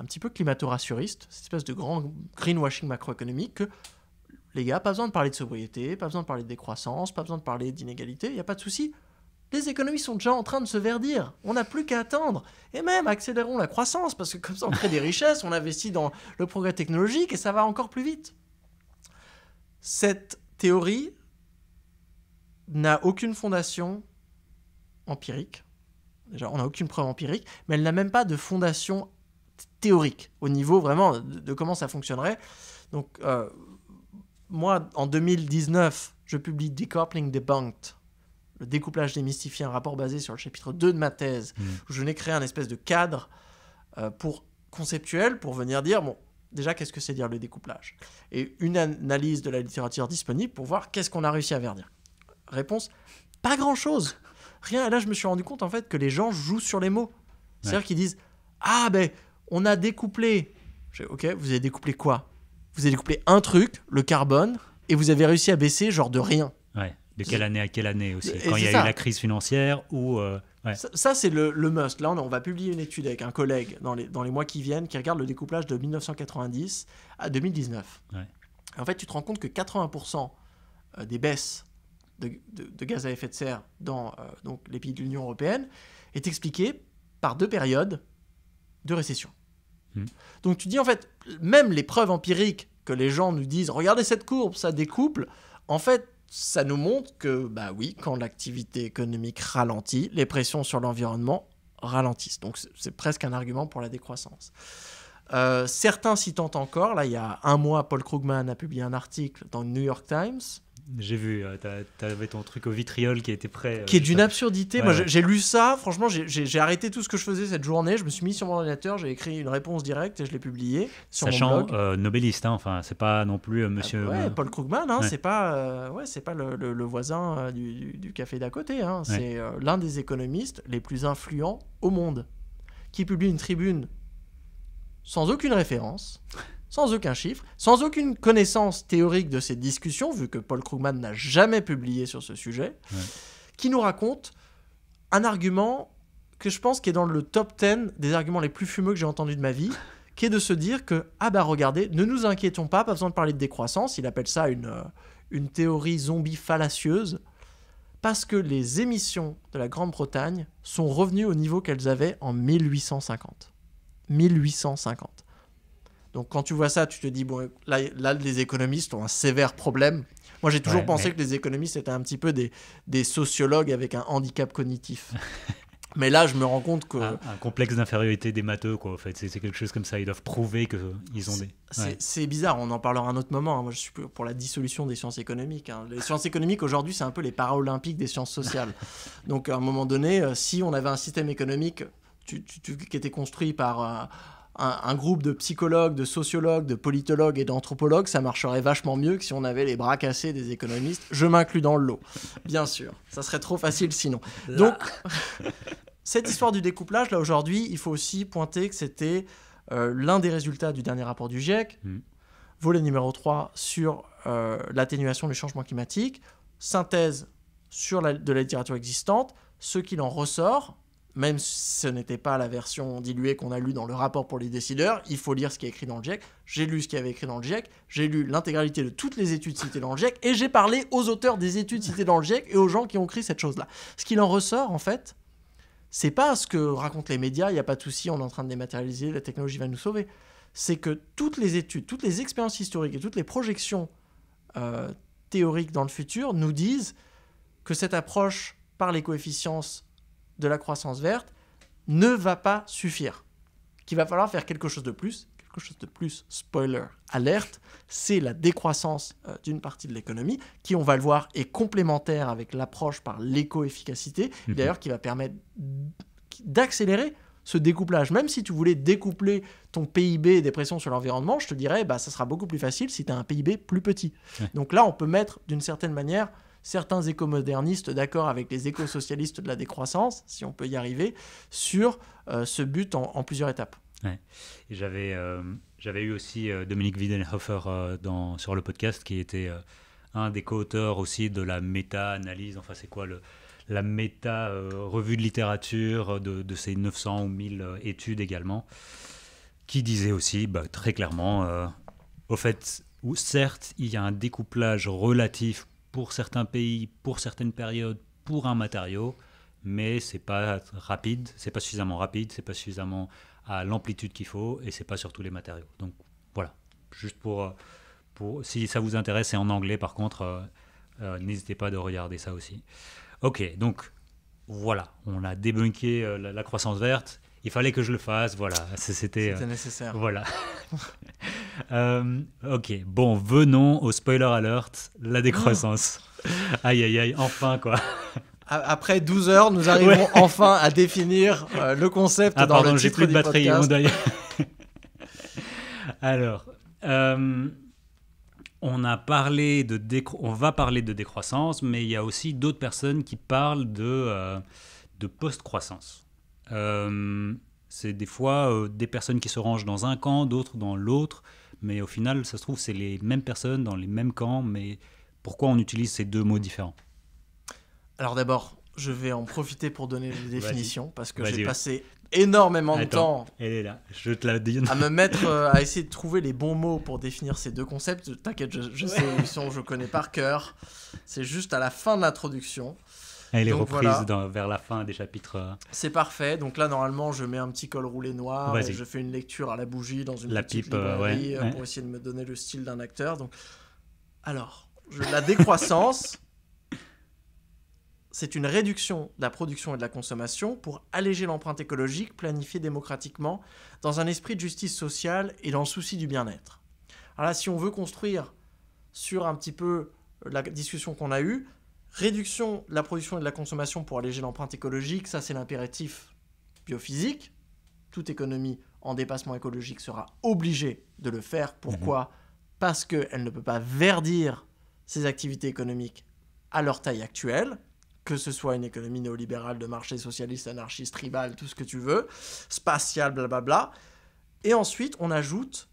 [SPEAKER 1] un petit peu climato-rassuriste, cette espèce de grand greenwashing macroéconomique que les gars, pas besoin de parler de sobriété, pas besoin de parler de décroissance, pas besoin de parler d'inégalité, il n'y a pas de souci. Les économies sont déjà en train de se verdir. On n'a plus qu'à attendre. Et même, accélérons la croissance, parce que comme ça, on crée des richesses, on investit dans le progrès technologique et ça va encore plus vite. Cette théorie n'a aucune fondation empirique. Déjà, on n'a aucune preuve empirique, mais elle n'a même pas de fondation théorique au niveau vraiment de, comment ça fonctionnerait. Donc, euh, moi, en 2019, je publie Decoupling Debunked, le découplage démystifié, un rapport basé sur le chapitre 2 de ma thèse, hmm. où je n'ai créé un espèce de cadre euh, pour, conceptuel pour venir dire, bon, déjà, qu'est-ce que c'est dire le découplage Et une analyse de la littérature disponible pour voir qu'est-ce qu'on a réussi à verdir. Réponse, pas grand-chose. Rien. Et là, je me suis rendu compte, en fait, que les gens jouent sur les mots. C'est-à-dire qu'ils disent, ah ben, on a découplé. ok, vous avez découplé quoi vous avez découplé un truc, le carbone, et vous avez réussi à baisser genre de rien. Ouais. De quelle année
[SPEAKER 2] à quelle année aussi Quand il y a eu la
[SPEAKER 1] crise financière ou. Euh, ça, c'est le, must. Là, on, va publier une étude avec un collègue dans les, dans les mois qui viennent qui regarde le découplage de 1990 à 2019. Ouais. En fait, tu te rends compte que 80% euh, des baisses de, gaz à effet de serre dans euh, donc les pays de l'Union européenne est expliquée par deux périodes de récession. Mm. Donc tu dis en fait, même les preuves empiriques que les gens nous disent, regardez cette courbe, ça découple, en fait, ça nous montre que, bah oui, quand l'activité économique ralentit, les pressions sur l'environnement ralentissent. Donc c'est presque un argument pour la décroissance. Euh, certains s'y encore. Là, il y a un mois, Paul Krugman a publié un article dans le New York Times j'ai vu, euh, t'avais ton truc au vitriol qui était prêt. Euh, qui est d'une absurdité. Moi, j'ai lu ça. Franchement, j'ai arrêté tout ce que je faisais cette journée. Je me suis mis sur mon ordinateur, j'ai écrit une réponse directe et je l'ai publiée sur Sachant, mon blog.
[SPEAKER 2] Euh, Nobeliste, hein, enfin, c'est pas non plus Monsieur. Ah, ouais, Paul Krugman, hein, c'est
[SPEAKER 1] pas, ouais, c'est pas le, voisin du, café d'à côté. Hein. c'est l'un des économistes les plus influents au monde, qui publie une tribune sans aucune référence sans aucun chiffre, sans aucune connaissance théorique de ces discussions, vu que Paul Krugman n'a jamais publié sur ce sujet, qui nous raconte un argument que je pense qui est dans le top 10 des arguments les plus fumeux que j'ai entendus de ma vie, qui est de se dire que, ah bah regardez, ne nous inquiétons pas, pas besoin de parler de décroissance, il appelle ça une, euh, une théorie zombie fallacieuse, parce que les émissions de la Grande-Bretagne sont revenues au niveau qu'elles avaient en 1850. 1850. Donc quand tu vois ça, tu te dis, bon, là, les économistes ont un sévère problème. Moi, j'ai toujours pensé que les économistes étaient un petit peu des, des sociologues avec un handicap cognitif. Mais là, je me rends compte que. Un,
[SPEAKER 2] complexe d'infériorité des matheux, quoi, en fait. C'est quelque chose comme ça. Ils doivent prouver qu'ils ont des.
[SPEAKER 1] C'est bizarre, on en parlera à un autre moment. Hein. Moi, je suis pour la dissolution des sciences économiques. Hein. Les sciences économiques, aujourd'hui, c'est un peu les paralympiques des sciences sociales. Donc, à un moment donné, euh, si on avait un système économique qui était construit par. Euh, un, groupe de psychologues, de sociologues, de politologues et d'anthropologues, ça marcherait vachement mieux que si on avait les bras cassés des économistes. Je m'inclus dans le lot, bien sûr. Ça serait trop facile sinon. Donc, cette histoire du découplage, là aujourd'hui, il faut aussi pointer que c'était euh, l'un des résultats du dernier rapport du GIEC, mm. volet numéro 3 sur euh, l'atténuation du changement climatique, synthèse sur de la littérature existante, ce qu'il en ressort, même si ce n'était pas la version diluée qu'on a lue dans le rapport pour les décideurs, il faut lire ce qui est écrit dans le GIEC. J'ai lu ce qui avait écrit dans le GIEC, j'ai lu l'intégralité de toutes les études citées dans le GIEC, et j'ai parlé aux auteurs des études citées dans le GIEC et aux gens qui ont écrit cette chose-là. Ce qu'il en ressort, en fait, c'est pas ce que racontent les médias, il n'y a pas de souci, on est en train de dématérialiser, la technologie va nous sauver. C'est que toutes les études, toutes les expériences historiques et toutes les projections euh, théoriques dans le futur nous disent que cette approche par les coefficients de la croissance verte ne va pas suffire. Qu'il va falloir faire quelque chose de plus. Quelque chose de plus, spoiler, alerte, c'est la décroissance euh, d'une partie de l'économie, qui, on va le voir, est complémentaire avec l'approche par l'éco-efficacité, mhm. d'ailleurs qui va permettre d'accélérer ce découplage. Même si tu voulais découpler ton PIB des pressions sur l'environnement, je te dirais, bah, ça sera beaucoup plus facile si tu as un PIB plus petit. Donc là, on peut mettre d'une certaine manière certains écomodernistes d'accord avec les écosocialistes de la décroissance, si on peut y arriver, sur euh, ce but en, plusieurs étapes.
[SPEAKER 2] Euh, j'avais eu aussi euh, Dominique Wiedenhofer dans, sur le podcast, qui était un des co-auteurs aussi de la méta-analyse, enfin c'est quoi le, la méta-revue de littérature de, ces 900 ou 1000 études également, qui disait aussi bah, très clairement, au fait, certes, il y a un découplage relatif pour certains pays, pour certaines périodes, pour un matériau, mais c'est pas rapide, c'est pas suffisamment rapide, c'est pas suffisamment à l'amplitude qu'il faut et c'est pas sur tous les matériaux. Donc voilà, juste pour, pour si ça vous intéresse, c'est en anglais par contre, euh, euh, n'hésitez pas de regarder ça aussi. Ok, donc voilà, on a débunké euh, la croissance verte il fallait que je le fasse, voilà. C'était euh, nécessaire. Voilà. Euh, ok, bon, venons au spoiler alert, la décroissance. Ah. aïe, aïe, aïe, enfin quoi.
[SPEAKER 1] Après 12 heures, nous arrivons enfin à définir euh, le concept ah, dans pardon, j'ai plus de batterie,
[SPEAKER 2] Alors, on a parlé de décro on va parler de décroissance, mais il y a aussi d'autres personnes qui parlent de, de post-croissance. Euh, c'est des fois euh, des personnes qui se rangent dans un camp, d'autres dans l'autre, mais au final, ça se trouve, c'est les mêmes personnes dans les mêmes camps, mais pourquoi on utilise ces deux mots différents
[SPEAKER 1] Alors d'abord, je vais en profiter pour donner les définitions, parce que j'ai passé énormément de temps à
[SPEAKER 2] me mettre
[SPEAKER 1] euh, à essayer de trouver les bons mots pour définir ces deux concepts. T'inquiète, je, sais je connais par cœur. C'est juste à la fin de l'introduction. Elle est reprise
[SPEAKER 2] vers la fin des chapitres. Euh.
[SPEAKER 1] C'est parfait. Donc là, normalement, je mets un petit col roulé noir et je fais une lecture à la bougie dans une petite pipe, euh, euh, pour essayer de me donner le style d'un acteur. Donc, alors, la décroissance. c'est une réduction de la production et de la consommation pour alléger l'empreinte écologique planifiée démocratiquement dans un esprit de justice sociale et dans le souci du bien-être. Alors si on veut construire sur un petit peu la discussion qu'on a eue, Réduction de la production et de la consommation pour alléger l'empreinte écologique, ça c'est l'impératif biophysique. Toute économie en dépassement écologique sera obligée de le faire. Mhm. Pourquoi Parce qu'elle ne peut pas verdir ses activités économiques à leur taille actuelle, que ce soit une économie néolibérale de marché, socialiste, anarchiste, tribale, tout ce que tu veux, spatiale, blablabla. Et ensuite, on ajoute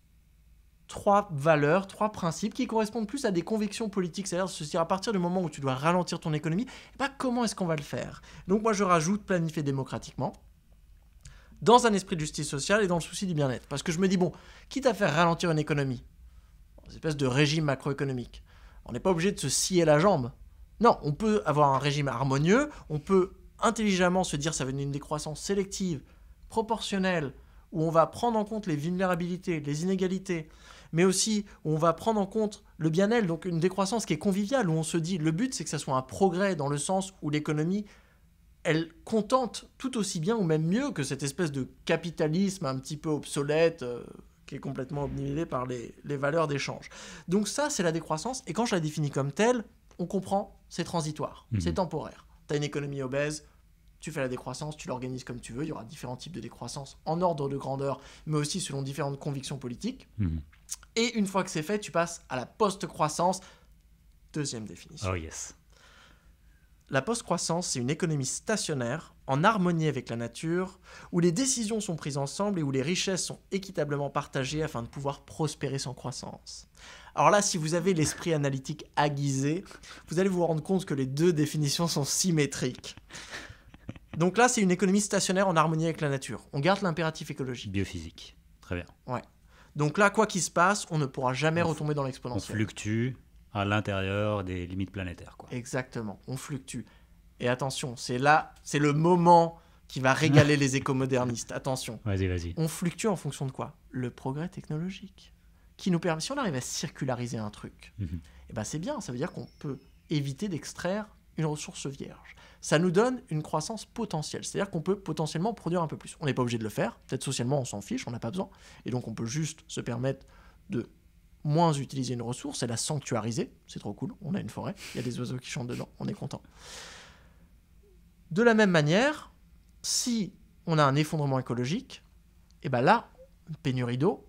[SPEAKER 1] trois valeurs, trois principes qui correspondent plus à des convictions politiques. C'est-à-dire, à partir du moment où tu dois ralentir ton économie, eh ben, comment est-ce qu'on va le faire Donc moi, je rajoute planifier démocratiquement dans un esprit de justice sociale et dans le souci du bien-être. Parce que je me dis, bon, quitte à faire ralentir une économie, une espèce de régime macroéconomique, on n'est pas obligé de se scier la jambe. Non, on peut avoir un régime harmonieux, on peut intelligemment se dire ça va être une décroissance sélective, proportionnelle, où on va prendre en compte les vulnérabilités, les inégalités, mais aussi on va prendre en compte le bien-être, donc une décroissance qui est conviviale, où on se dit le but c'est que ça soit un progrès dans le sens où l'économie elle contente tout aussi bien ou même mieux que cette espèce de capitalisme un petit peu obsolète euh, qui est complètement obnubilé par les, les valeurs d'échange. Donc ça c'est la décroissance et quand je la définis comme telle, on comprend c'est transitoire, mhm. c'est temporaire. Tu as une économie obèse, tu fais la décroissance, tu l'organises comme tu veux, il y aura différents types de décroissance en ordre de grandeur, mais aussi selon différentes convictions politiques. Mhm. Et une fois que c'est fait, tu passes à la post-croissance, deuxième définition. Oh yes. La post-croissance, c'est une économie stationnaire, en harmonie avec la nature, où les décisions sont prises ensemble et où les richesses sont équitablement partagées afin de pouvoir prospérer sans croissance. Alors là, si vous avez l'esprit analytique aiguisé, vous allez vous rendre compte que les deux définitions sont symétriques. Donc là, c'est une économie stationnaire en harmonie avec la nature. On garde l'impératif écologique. Biophysique. Très bien. Ouais. Donc là, quoi qu'il se passe, on ne pourra jamais retomber dans l'exponentiel. On
[SPEAKER 2] fluctue à l'intérieur des limites planétaires.
[SPEAKER 1] Exactement, on fluctue. Et attention, c'est là, c'est le moment qui va régaler les écomodernistes. Attention. Vas-y, vas-y. On fluctue en fonction de quoi Le progrès technologique. Qui nous permet, si on arrive à circulariser un truc, mhm. eh ben c'est bien, ça veut dire qu'on peut éviter d'extraire une ressource vierge. Ça nous donne une croissance potentielle, c'est-à-dire qu'on peut potentiellement produire un peu plus. On n'est pas obligé de le faire, peut-être socialement on s'en fiche, on n'a pas besoin, et donc on peut juste se permettre de moins utiliser une ressource et la sanctuariser, c'est trop cool, on a une forêt, il y a des oiseaux qui chantent dedans, on est content. De la même manière, si on a un effondrement écologique, et eh bien là, une pénurie d'eau,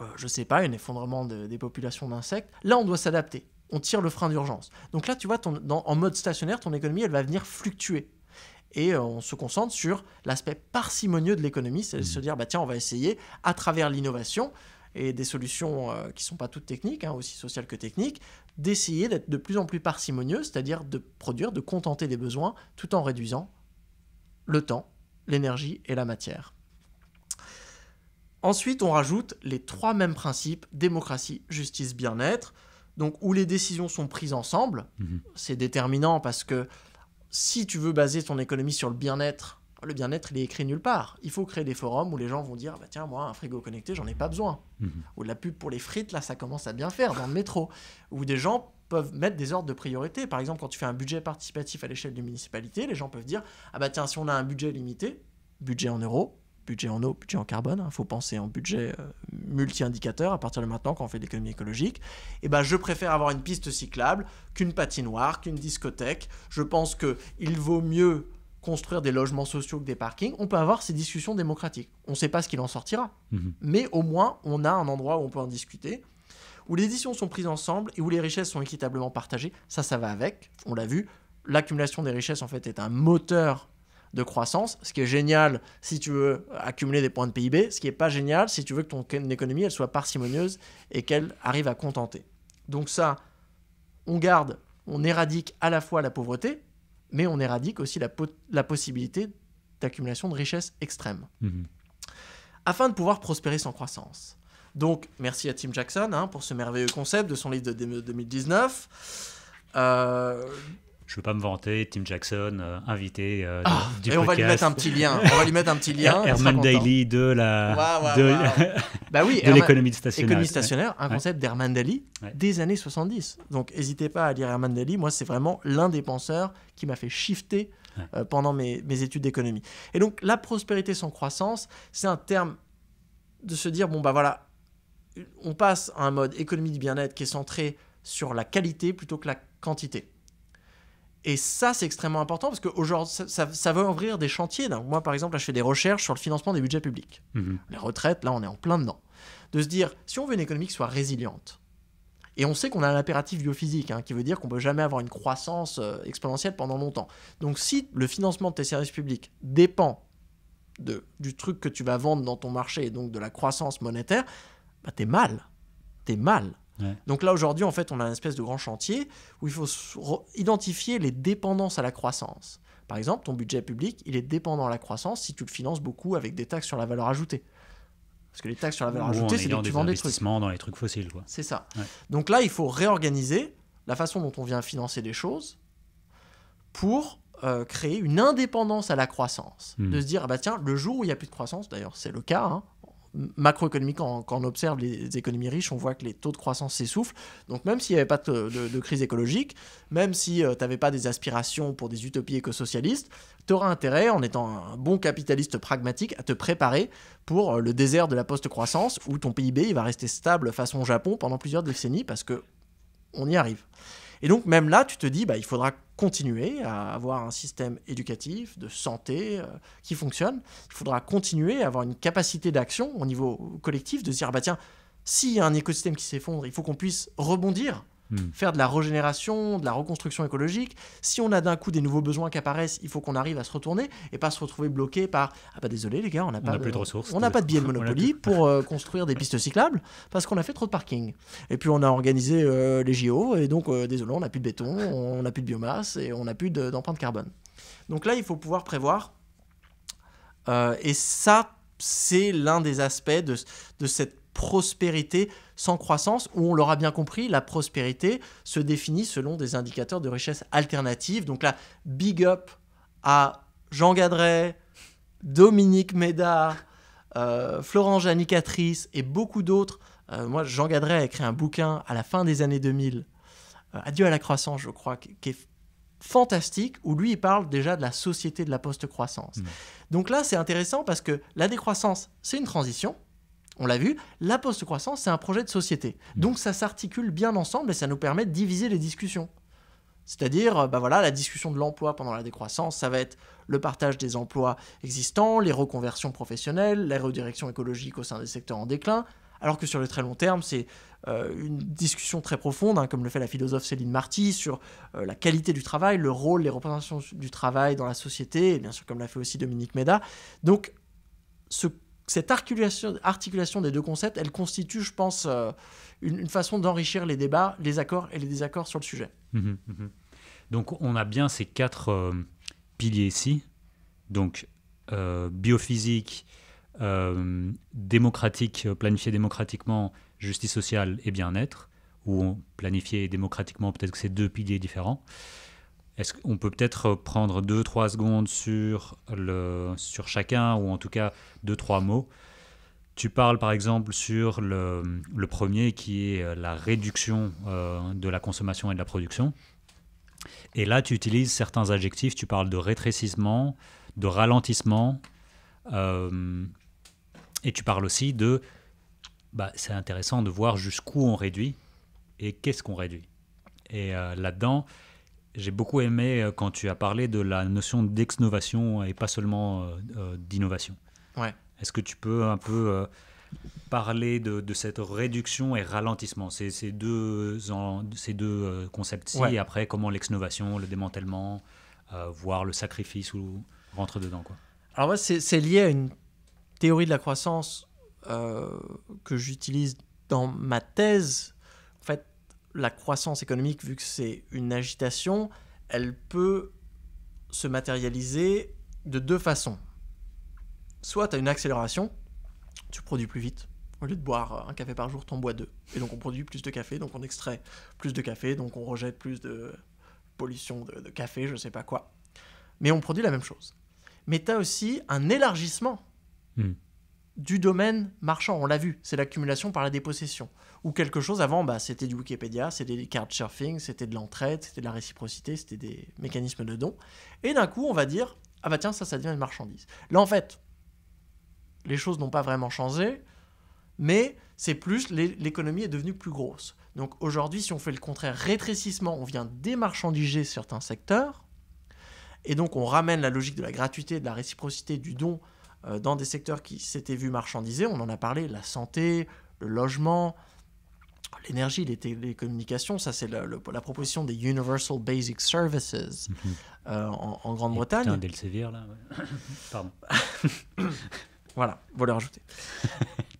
[SPEAKER 1] je euh, je sais pas, un effondrement des populations d'insectes, là on doit s'adapter on tire le frein d'urgence. Donc là, tu vois, en mode stationnaire, ton économie, elle va venir fluctuer. Et euh, on se concentre sur l'aspect parcimonieux de l'économie, c'est à mmh. se dire, bah, tiens, on va essayer, à travers l'innovation et des solutions euh, qui ne sont pas toutes techniques, hein, aussi sociales que techniques, d'essayer d'être de plus en plus parcimonieux, c'est-à-dire de produire, de contenter des besoins, tout en réduisant le temps, l'énergie et la matière. Ensuite, on rajoute les trois mêmes principes, démocratie, justice, bien-être donc où les décisions sont prises ensemble. Mhm. C'est déterminant parce que si tu veux baser ton économie sur le bien-être, le bien-être, il est écrit nulle part. Il faut créer des forums où les gens vont dire bah, Tiens, moi, un frigo connecté, j'en ai pas besoin. Mhm. Ou de la pub pour les frites, là, ça commence à bien faire dans le métro. Où des gens peuvent mettre des ordres de priorité. Par exemple, quand tu fais un budget participatif à l'échelle d'une municipalité, les gens peuvent dire Ah bah tiens, si on a un budget limité, budget en euros, budget en eau, budget en carbone, il hein. faut penser en budget euh, multi-indicateur à partir de maintenant quand on fait de l'économie écologique, et eh ben je préfère avoir une piste cyclable qu'une patinoire, qu'une discothèque. Je pense qu'il vaut mieux construire des logements sociaux que des parkings. On peut avoir ces discussions démocratiques. On ne sait pas ce qu'il en sortira, mhm. mais au moins on a un endroit où on peut en discuter où les décisions sont prises ensemble et où les richesses sont équitablement partagées. Ça, ça va avec, on l'a vu. L'accumulation des richesses, en fait, est un moteur de croissance, ce qui est génial si tu veux accumuler des points de PIB, ce qui n'est pas génial si tu veux que ton économie elle soit parcimonieuse et qu'elle arrive à contenter. Donc ça, on garde, on éradique à la fois la pauvreté, mais on éradique aussi la, possibilité d'accumulation de richesses extrêmes. Mm-hmm. Afin de pouvoir prospérer sans croissance. Donc, merci à Tim Jackson hein, pour ce merveilleux concept de son livre de 2019 je ne veux pas me vanter, Tim Jackson, euh,
[SPEAKER 2] invité euh, du ah, podcast. on va lui mettre un petit lien. mettre un petit lien. Herman Daly de la bah oui, de l'économie stationnaire. Économie stationnaire, un concept d'Herman
[SPEAKER 1] Daly des années 70. Donc n'hésitez pas à lire Herman Daly. Moi, c'est vraiment l'un des penseurs qui m'a fait shifter euh, pendant mes, études d'économie. Et donc la prospérité sans croissance, c'est un terme de se dire bon bah voilà, on passe à un mode économie du bien-être qui est centré sur la qualité plutôt que la quantité. Et ça, c'est extrêmement important parce que ça, ça, va ouvrir des chantiers. moi, par exemple, je fais des recherches sur le financement des budgets publics. Mhm. Les retraites, là, on est en plein dedans. De se dire, si on veut une économie qui soit résiliente, et on sait qu'on a un impératif biophysique, hein, qui veut dire qu'on ne peut jamais avoir une croissance euh, exponentielle pendant longtemps. Donc si le financement de tes services publics dépend de, du truc que tu vas vendre dans ton marché et donc de la croissance monétaire, bah, es mal. Tu es mal. Donc là, aujourd'hui, en fait, on a une espèce de grand chantier où il faut identifier les dépendances à la croissance. Par exemple, ton budget public, il est dépendant à la croissance si tu le finances beaucoup avec des taxes sur la valeur ajoutée. Parce que les taxes sur la valeur ajoutée, c'est tu vends des trucs.
[SPEAKER 2] dans les trucs fossiles. C'est ça.
[SPEAKER 1] Donc là, il faut réorganiser la façon dont on vient financer des choses pour euh, créer une indépendance à la croissance. Hmm. De se dire, ah bah tiens, le jour où il n'y a plus de croissance, d'ailleurs c'est le cas, hein, macroéconomique, quand, on observe les économies riches, on voit que les taux de croissance s'essoufflent. Donc même s'il n'y avait pas de, crise écologique, même si euh, tu n'avais pas des aspirations pour des utopies écosocialistes, tu auras intérêt, en étant un bon capitaliste pragmatique, à te préparer pour euh, le désert de la post-croissance où ton PIB il va rester stable façon Japon pendant plusieurs décennies parce que on y arrive. Et donc même là, tu te dis, bah, il faudra continuer à avoir un système éducatif, de santé euh, qui fonctionne. Il faudra continuer à avoir une capacité d'action au niveau collectif, de se dire, bah, tiens, s'il y a un écosystème qui s'effondre, il faut qu'on puisse rebondir Hmm. Faire de la régénération, de la reconstruction écologique. Si on a d'un coup des nouveaux besoins qui apparaissent, il faut qu'on arrive à se retourner et pas se retrouver bloqué par Ah bah désolé les gars, on n'a pas, plus de ressources. On n'a pas de billets de Monopoly pour euh, construire des pistes cyclables parce qu'on a fait trop de parking. Et puis on a organisé euh, les JO et donc euh, désolé, on n'a plus de béton, on n'a plus de biomasse et on n'a plus d'empreinte carbone. Donc là, il faut pouvoir prévoir. et ça, c'est l'un des aspects de cette prospérité sans croissance, où on l'aura bien compris, la prospérité se définit selon des indicateurs de richesse alternative. Donc là, big up à Jean Gadret, Dominique Médard, euh, Florent Janicatrice et beaucoup d'autres. Euh, moi, Jean Gadret a écrit un bouquin à la fin des années 2000, euh, Adieu à la croissance, je crois, qui, est fantastique où lui il parle déjà de la société de la post-croissance. Mmh. Donc là c'est intéressant parce que la décroissance c'est une transition, on l'a vu, la post-croissance, c'est un projet de société. Mm. Donc ça s'articule bien ensemble et ça nous permet de diviser les discussions. C'est-à-dire, bah voilà, la discussion de l'emploi pendant la décroissance, ça va être le partage des emplois existants, les reconversions professionnelles, la redirection écologique au sein des secteurs en déclin, alors que sur le très long terme, c'est euh, une discussion très profonde, hein, comme le fait la philosophe Céline Marty, sur euh, la qualité du travail, le rôle, les représentations du travail dans la société, et bien sûr comme l'a fait aussi Dominique Méda. Donc, ce cette articulation, des deux concepts, elle constitue, je pense, euh, une, façon d'enrichir les débats, les accords et les désaccords sur le sujet.
[SPEAKER 2] Mmh, mmh, mmh. Donc on a bien ces quatre euh, piliers ici, donc euh, biophysique, démocratique, planifié démocratiquement, justice sociale et bien-être, ou planifié démocratiquement, peut-être que c'est deux piliers différents. Est-ce qu'on peut peut-être prendre 2-3 secondes sur, le, sur chacun, ou en tout cas 2-3 mots Tu parles par exemple sur le, premier qui est euh, la réduction euh, de la consommation et de la production. Et là, tu utilises certains adjectifs, tu parles de rétrécissement, de ralentissement, euh, et tu parles aussi de... Bah, c'est intéressant de voir jusqu'où on réduit et qu'est-ce qu'on réduit. Et là-dedans, j'ai beaucoup aimé euh, quand tu as parlé de la notion d'exnovation et pas seulement euh, euh, d'innovation. Ouais. Est-ce que tu peux un peu parler de, cette réduction et ralentissement, ces, deux, ces deux concepts-ci, et après comment l'exnovation, le démantèlement, voire le sacrifice ou rentre dedans quoi.
[SPEAKER 1] Alors moi, c'est lié à une théorie de la croissance que j'utilise dans ma thèse la croissance économique, vu que c'est une agitation, elle peut se matérialiser de deux façons. Soit tu as une accélération, tu produis plus vite. Au lieu de boire un café par jour, tu en bois deux. Et donc on produit plus de café, donc on extrait plus de café, donc on rejette plus de pollution de, café, je ne sais pas quoi. Mais on produit la même chose. Mais tu as aussi un élargissement hmm. du domaine marchand, on l'a vu, c'est l'accumulation par la dépossession ou quelque chose avant, bah, c'était du Wikipédia, c'était du surfing, c'était de l'entraide, c'était de la réciprocité, c'était des mécanismes de dons. Et d'un coup, on va dire, ah bah tiens, ça, ça devient une marchandise. Là, en fait, les choses n'ont pas vraiment changé, mais c'est plus l'économie est devenue plus grosse. Donc aujourd'hui, si on fait le contraire, rétrécissement, on vient démarchandiser certains secteurs, et donc on ramène la logique de la gratuité, de la réciprocité, du don euh, dans des secteurs qui s'étaient vus marchandisés. On en a parlé, la santé, le logement, l'énergie, les télécommunications, ça c'est la, proposition des Universal Basic Services mhm. euh, en, Grande-Bretagne. Putain, sévère là. Pardon. voilà, vous le rajouter.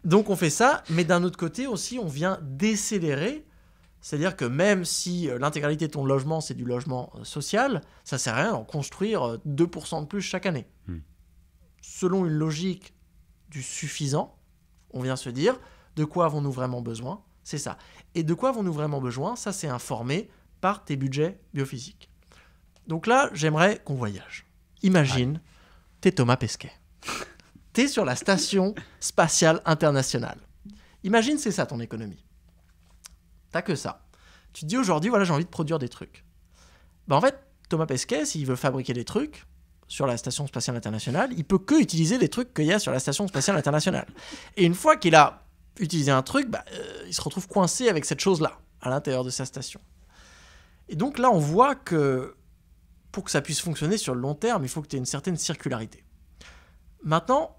[SPEAKER 1] Donc on fait ça, mais d'un autre côté aussi, on vient décélérer. C'est-à-dire que même si euh, l'intégralité de ton logement, c'est du logement euh, social, ça sert à rien d'en construire 2% de plus chaque année. Hmm. Selon une logique du suffisant, on vient se dire de quoi avons-nous vraiment besoin c'est ça. Et de quoi avons-nous vraiment besoin Ça, c'est informé par tes budgets biophysiques. Donc là, j'aimerais qu'on voyage. Imagine, t'es Thomas Pesquet. t'es sur la station spatiale internationale. Imagine, c'est ça ton économie. T'as que ça. Tu te dis aujourd'hui, voilà, j'ai envie de produire des trucs. Ben, en fait, Thomas Pesquet, s'il veut fabriquer des trucs, sur la station spatiale internationale, il peut que utiliser les trucs qu'il y a sur la station spatiale internationale. Et une fois qu'il a utiliser un truc, bah, euh, il se retrouve coincé avec cette chose-là à l'intérieur de sa station. Et donc là, on voit que pour que ça puisse fonctionner sur le long terme, il faut que tu aies une certaine circularité. Maintenant,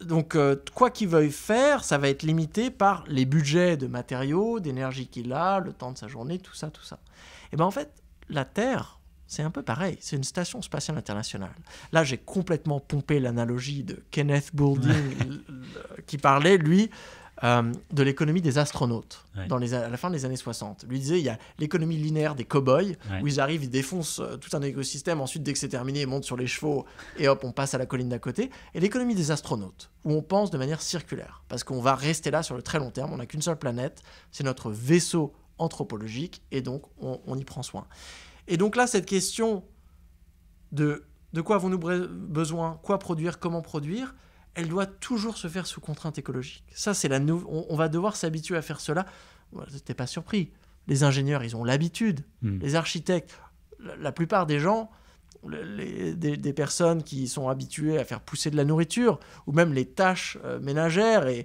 [SPEAKER 1] donc euh, quoi qu'il veuille faire, ça va être limité par les budgets de matériaux, d'énergie qu'il a, le temps de sa journée, tout ça, tout ça. Et bien en fait, la Terre, c'est un peu pareil, c'est une station spatiale internationale. Là, j'ai complètement pompé l'analogie de Kenneth Boulding qui parlait, lui, euh, de l'économie des astronautes dans à la fin des années 60. Lui disait, il y a l'économie linéaire des cow-boys, où ils arrivent, ils défoncent euh, tout un écosystème, ensuite, dès que c'est terminé, ils montent sur les chevaux, et hop, on passe à la colline d'à côté, et l'économie des astronautes, où on pense de manière circulaire, parce qu'on va rester là sur le très long terme, on n'a qu'une seule planète, c'est notre vaisseau anthropologique, et donc on, on y prend soin. Et donc là, cette question de de quoi avons-nous besoin, quoi produire, comment produire, elle doit toujours se faire sous contrainte écologique. Ça, c'est la on, va devoir s'habituer à faire cela. n'êtes pas surpris. Les ingénieurs, ils ont l'habitude. Hmm. Les architectes, la, plupart des gens, des, personnes qui sont habituées à faire pousser de la nourriture, ou même les tâches euh, ménagères et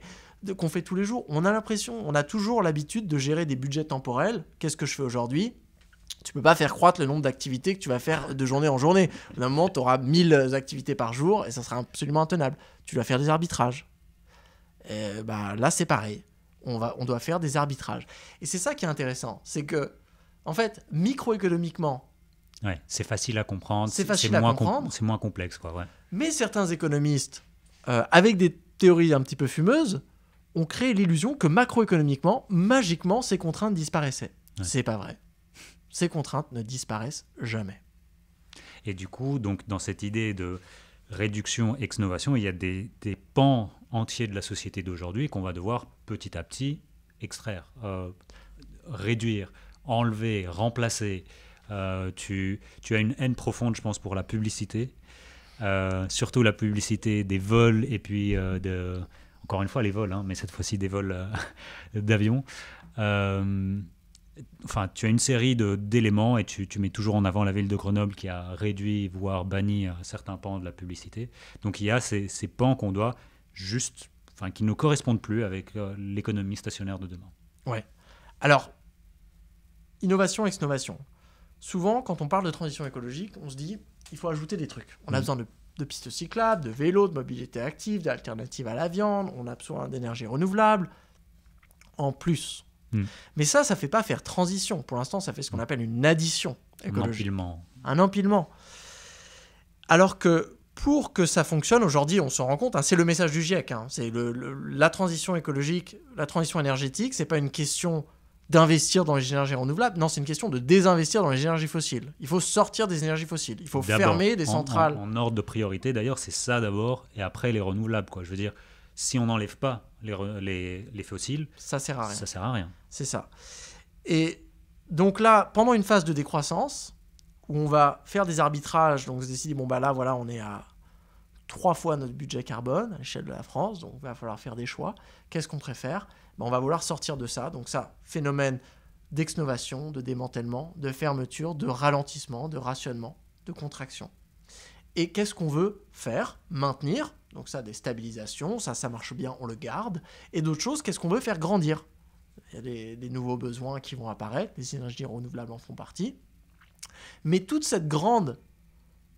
[SPEAKER 1] qu'on fait tous les jours, on a l'impression, on a toujours l'habitude de gérer des budgets temporels. Qu'est-ce que je fais aujourd'hui tu peux pas faire croître le nombre d'activités que tu vas faire de journée en journée. un moment, tu auras 1000 activités par jour et ça sera absolument intenable. Tu dois faire des arbitrages. bah, là, c'est pareil. On, va, on doit faire des arbitrages. Et c'est ça qui est intéressant. C'est que, en fait, microéconomiquement.
[SPEAKER 2] Ouais, c'est facile à comprendre. C'est facile à moins comprendre. C'est moins
[SPEAKER 1] complexe. Quoi, Mais certains économistes, euh, avec des théories un petit peu fumeuses, ont créé l'illusion que macroéconomiquement, magiquement, ces contraintes disparaissaient. Ce C'est pas vrai ces contraintes ne disparaissent jamais.
[SPEAKER 2] Et du coup, donc dans cette idée de réduction, exnovation, il y a des, pans entiers de la société d'aujourd'hui qu'on va devoir petit à petit extraire, euh, réduire, enlever, remplacer. Euh, tu, tu, as une haine profonde, je pense, pour la publicité, euh, surtout la publicité des vols et puis de, encore une fois les vols, hein, mais cette fois-ci des vols d'avion enfin, tu as une série d'éléments et tu, mets toujours en avant la ville de Grenoble qui a réduit, voire banni euh, certains pans de la publicité. Donc il y a ces, ces pans qu'on doit juste, enfin, qui ne correspondent plus avec euh, l'économie stationnaire de demain.
[SPEAKER 1] Ouais. Alors, innovation, ex-innovation. Souvent, quand on parle de transition écologique, on se dit, il faut ajouter des trucs. On a mhm. besoin de, de pistes cyclables, de vélos, de mobilité active, d'alternatives à la viande, on a besoin d'énergie renouvelable. En plus, Hmm. Mais ça, ça fait pas faire transition. Pour l'instant, ça fait ce qu'on hmm. appelle une addition écologique. Un empilement. Alors que pour que ça fonctionne, aujourd'hui, on s'en rend compte, hein, c'est le message du GIEC. Hein. c'est la transition écologique, la transition énergétique, ce n'est pas une question d'investir dans les énergies renouvelables. Non, c'est une question de désinvestir dans les énergies fossiles. Il faut sortir des énergies fossiles. Il faut fermer des centrales.
[SPEAKER 2] En, ordre de priorité, d'ailleurs, c'est ça d'abord, et après les renouvelables. Quoi. Je veux dire, si on n'enlève
[SPEAKER 1] pas les, les, fossiles. Ça sert à rien. Ça sert à rien. C'est ça. Et donc là, pendant une phase de décroissance, où on va faire des arbitrages, donc se décider, bon bah là, voilà, on est à trois fois notre budget carbone à l'échelle de la France, donc il va falloir faire des choix. Qu'est-ce qu'on préfère bah, On va vouloir sortir de ça. Donc ça, phénomène d'exnovation, de démantèlement, de fermeture, de ralentissement, de rationnement, de contraction. Et qu'est-ce qu'on veut faire Maintenir. Donc ça, des stabilisations, ça, ça marche bien, on le garde. Et d'autres choses, qu'est-ce qu'on veut faire grandir Il y a des, nouveaux besoins qui vont apparaître, les énergies renouvelables en font partie. Mais toute cette grande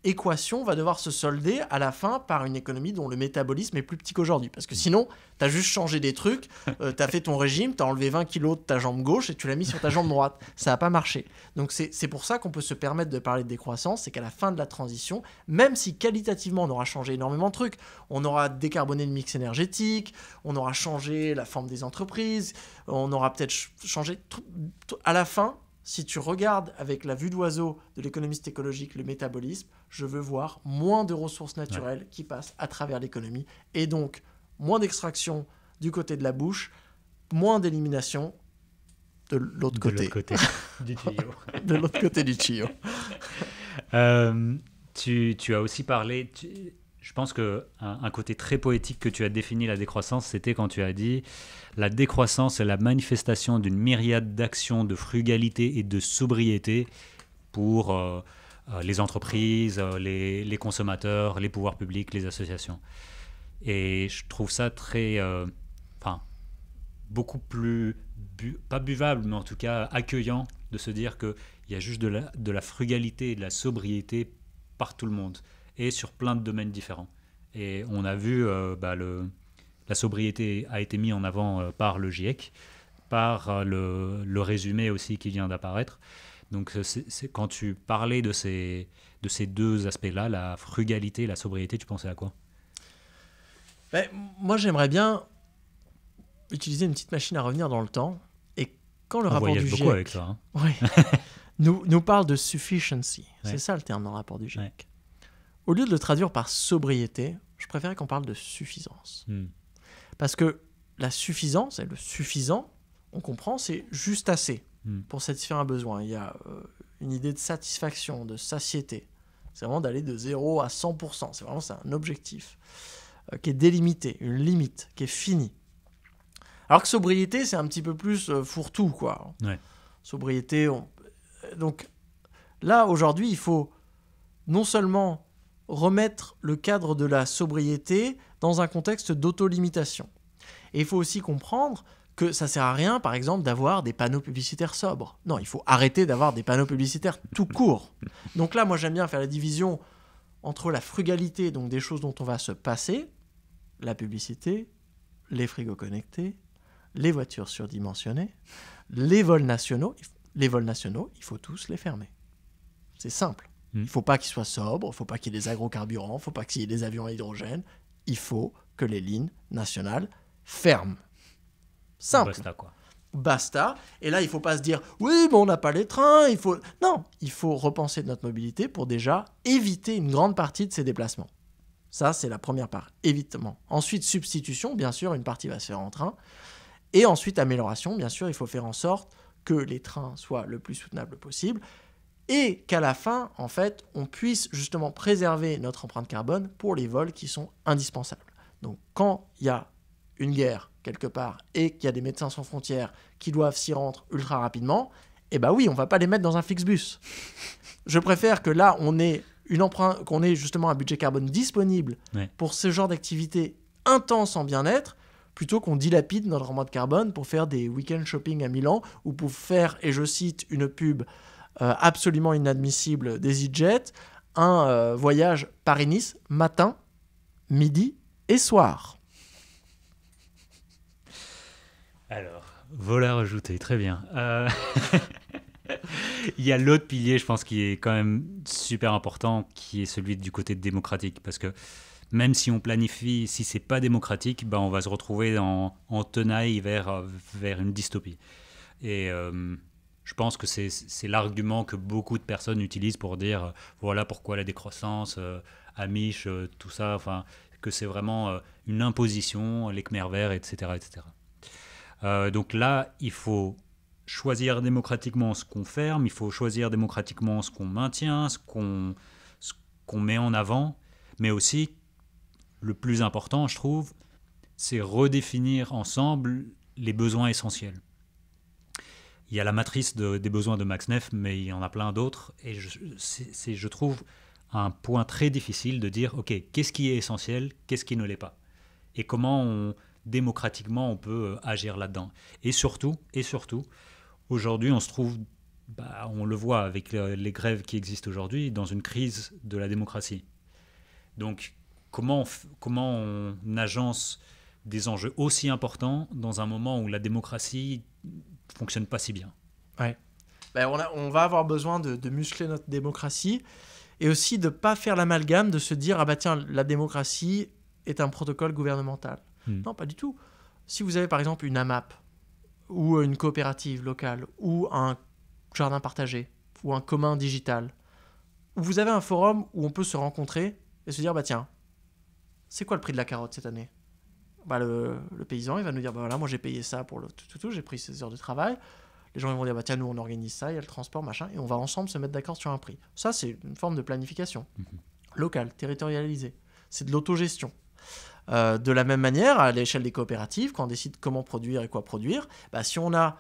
[SPEAKER 1] équation va devoir se solder à la fin par une économie dont le métabolisme est plus petit qu'aujourd'hui. Parce que sinon, tu as juste changé des trucs, euh, tu as fait ton régime, tu as enlevé 20 kilos de ta jambe gauche et tu l'as mis sur ta jambe droite. Ça n'a pas marché. Donc c'est pour ça qu'on peut se permettre de parler de décroissance, c'est qu'à la fin de la transition, même si qualitativement on aura changé énormément de trucs, on aura décarboné le mix énergétique, on aura changé la forme des entreprises, on aura peut-être changé... à la fin, si tu regardes avec la vue d'oiseau de l'économiste écologique le métabolisme, je veux voir moins de ressources naturelles qui passent à travers l'économie et donc moins d'extraction du côté de la bouche, moins d'élimination de l'autre côté. du tuyau. de l'autre côté du
[SPEAKER 2] euh, tu, as aussi parlé, je pense que un, côté très poétique que tu as défini la décroissance, c'était quand tu as dit la décroissance est la manifestation d'une myriade d'actions de frugalité et de sobriété pour euh, euh, les entreprises, euh, les, consommateurs, les pouvoirs publics, les associations. Et je trouve ça très, enfin, beaucoup plus pas buvable, mais en tout cas accueillant de se dire que il y a juste de la, de la frugalité et de la sobriété par tout le monde et sur plein de domaines différents. Et on a vu euh, bah, le, la sobriété a été mise en avant euh, par le GIEC, par euh, le, résumé aussi qui vient d'apparaître. Donc c'est, quand tu parlais de ces, de ces deux aspects-là, la frugalité, la sobriété, tu pensais à quoi
[SPEAKER 1] ben, Moi j'aimerais bien utiliser une petite machine à revenir dans le temps. Et quand le rapport du GIEC... Avec hein. nous, nous parle de sufficiency. C'est ça le terme dans le rapport du GIEC. Au lieu de le traduire par sobriété, je préférais qu'on parle de suffisance. Hmm. Parce que la suffisance et le suffisant, on comprend, c'est juste assez hmm. pour satisfaire un besoin. Il y a euh, une idée de satisfaction, de satiété. C'est vraiment d'aller de 0 à 100%. C'est vraiment un objectif euh, qui est délimité, une limite qui est finie. Alors que sobriété, c'est un petit peu plus euh, fourre-tout, quoi. Sobriété, donc là, aujourd'hui, il faut non seulement remettre le cadre de la sobriété dans un contexte d'autolimitation. Et il faut aussi comprendre que ça sert à rien, par exemple, d'avoir des panneaux publicitaires sobres. Non, il faut arrêter d'avoir des panneaux publicitaires tout court. Donc là, moi, j'aime bien faire la division entre la frugalité, donc des choses dont on va se passer, la publicité, les frigos connectés, les voitures surdimensionnées, les vols nationaux. Les vols nationaux, il faut tous les fermer. C'est simple. Il hmm. ne faut pas qu'il soit sobre, il ne faut pas qu'il y ait des agrocarburants, il ne faut pas qu'il y ait des avions à hydrogène. Il faut que les lignes nationales ferment. Simple. Basta, quoi. Basta. Et là, il ne faut pas se dire oui, mais on n'a pas les trains. Il faut... Non, il faut repenser notre mobilité pour déjà éviter une grande partie de ces déplacements. Ça, c'est la première part, évitement. Ensuite, substitution, bien sûr, une partie va se faire en train. Et ensuite, amélioration, bien sûr, il faut faire en sorte que les trains soient le plus soutenables possible et qu'à la fin, en fait, on puisse justement préserver notre empreinte carbone pour les vols qui sont indispensables. Donc quand il y a une guerre quelque part et qu'il y a des médecins sans frontières qui doivent s'y rendre ultra rapidement, eh ben oui, on va pas les mettre dans un bus. Je préfère que là, on ait une empreinte, qu'on ait justement un budget carbone disponible pour ce genre d'activité intense en bien-être, plutôt qu'on dilapide notre empreinte carbone pour faire des week-end shopping à Milan ou pour faire, et je cite, une pub euh, absolument inadmissible des d'EasyJet, un euh, voyage Paris-Nice matin, midi et soir.
[SPEAKER 2] Alors, voilà ajouté, très bien. Euh, il y a l'autre pilier, je pense, qui est quand même super important, qui est celui du côté démocratique. Parce que même si on planifie, si c'est pas démocratique, ben on va se retrouver en, en tenaille vers, vers une dystopie. Et je pense que c'est l'argument que beaucoup de personnes utilisent pour dire euh, voilà pourquoi la décroissance, euh, Amish, euh, tout ça, enfin, que c'est vraiment une imposition, les Khmer verts, etc. etc. donc là, il faut choisir démocratiquement ce qu'on ferme, il faut choisir démocratiquement ce qu'on maintient, ce qu'on qu'on met en avant, mais aussi, le plus important, je trouve, c'est redéfinir ensemble les besoins essentiels il y a la matrice des besoins de Max Neff, mais il y en a plein d'autres. Et je trouve, un point très difficile de dire, OK, qu'est-ce qui est essentiel, qu'est-ce qui ne l'est pas Et comment démocratiquement on peut euh, agir là-dedans. Et surtout, et surtout, aujourd'hui, on se trouve, bah, on le voit avec les grèves qui existent aujourd'hui, dans une crise de la démocratie. Donc, comment, comment on agence des enjeux aussi importants dans un moment où la démocratie fonctionne pas si bien. Ouais.
[SPEAKER 1] Ben, on, on, va avoir besoin de, muscler notre démocratie et aussi de ne pas faire l'amalgame, de se dire ah bah tiens, la démocratie est un protocole gouvernemental. Hmm. Non, pas du tout. Si vous avez par exemple une AMAP ou une coopérative locale ou un jardin partagé ou un commun digital, vous avez un forum où on peut se rencontrer et se dire bah tiens, c'est quoi le prix de la carotte cette année bah, le, paysan, il va nous dire, bah, voilà, moi j'ai payé ça pour le tout, tout, j'ai pris ces heures de travail. Les gens ils vont dire, bah, tiens, nous on organise ça, il y a le transport, machin, et on va ensemble se mettre d'accord sur un prix. Ça, c'est une forme de planification mhm. locale, territorialisée. C'est de l'autogestion. Euh, de la même manière, à l'échelle des coopératives, quand on décide comment produire et quoi produire, si on a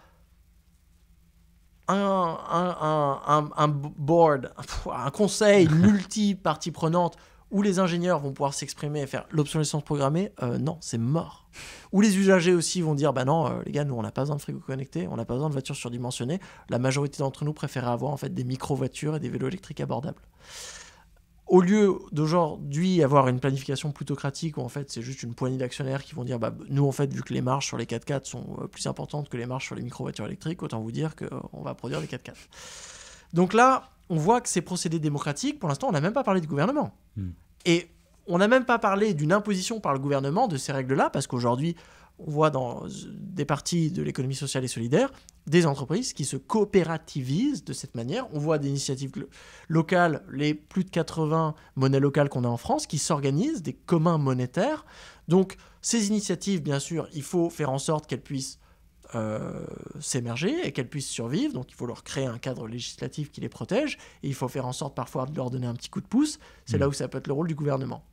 [SPEAKER 1] un, un board, un conseil multi-parties prenantes où les ingénieurs vont pouvoir s'exprimer et faire l'obsolescence programmée, euh, non, c'est mort. Ou les usagers aussi vont dire, bah non, euh, les gars, nous, on n'a pas besoin de frigo connecté, on n'a pas besoin de voitures surdimensionnées. La majorité d'entre nous préférait avoir en fait des micro-voitures et des vélos électriques abordables. Au lieu d'aujourd'hui avoir une planification plutocratique où en fait c'est juste une poignée d'actionnaires qui vont dire bah, nous en fait vu que les marges sur les 4x4 sont euh, plus importantes que les marges sur les micro-voitures électriques, autant vous dire qu'on va produire les 4x4. Donc là, on voit que ces procédés démocratiques, pour l'instant, on n'a même pas parlé de gouvernement. Hmm. Et on n'a même pas parlé d'une imposition par le gouvernement de ces règles-là, parce qu'aujourd'hui, on voit dans euh, des parties de l'économie sociale et solidaire des entreprises qui se coopérativisent de cette manière. On voit des initiatives locales, les plus de 80 monnaies locales qu'on a en France, qui s'organisent, des communs monétaires. Donc ces initiatives, bien sûr, il faut faire en sorte qu'elles puissent euh, s'émerger et qu'elles puissent survivre. Donc il faut leur créer un cadre législatif qui les protège et il faut faire en sorte parfois de leur donner un petit coup de pouce. C'est mm. là où ça peut être le rôle du gouvernement.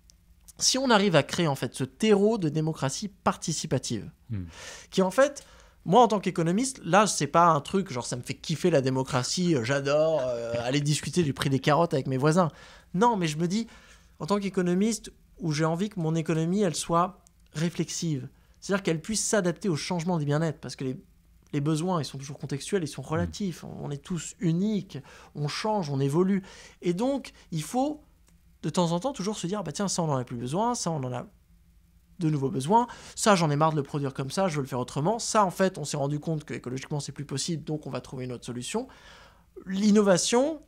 [SPEAKER 1] Si on arrive à créer en fait ce terreau de démocratie participative, mm. qui en fait moi, en tant qu'économiste, là, c'est pas un truc genre ça me fait kiffer la démocratie, euh, j'adore euh, aller discuter du prix des carottes avec mes voisins. Non, mais je me dis, en tant qu'économiste, où j'ai envie que mon économie, elle soit réflexive, c'est-à-dire qu'elle puisse s'adapter au changement des bien-être, parce que les, besoins, ils sont toujours contextuels, ils sont mm. relatifs, on est tous uniques, on change, on évolue. Et donc, il faut de temps en temps toujours se dire, bah tiens, ça on n'en a plus besoin, ça on en a de nouveaux besoins, ça j'en ai marre de le produire comme ça, je veux le faire autrement, ça en fait on s'est rendu compte que écologiquement c'est plus possible, donc on va trouver une autre solution. L'innovation,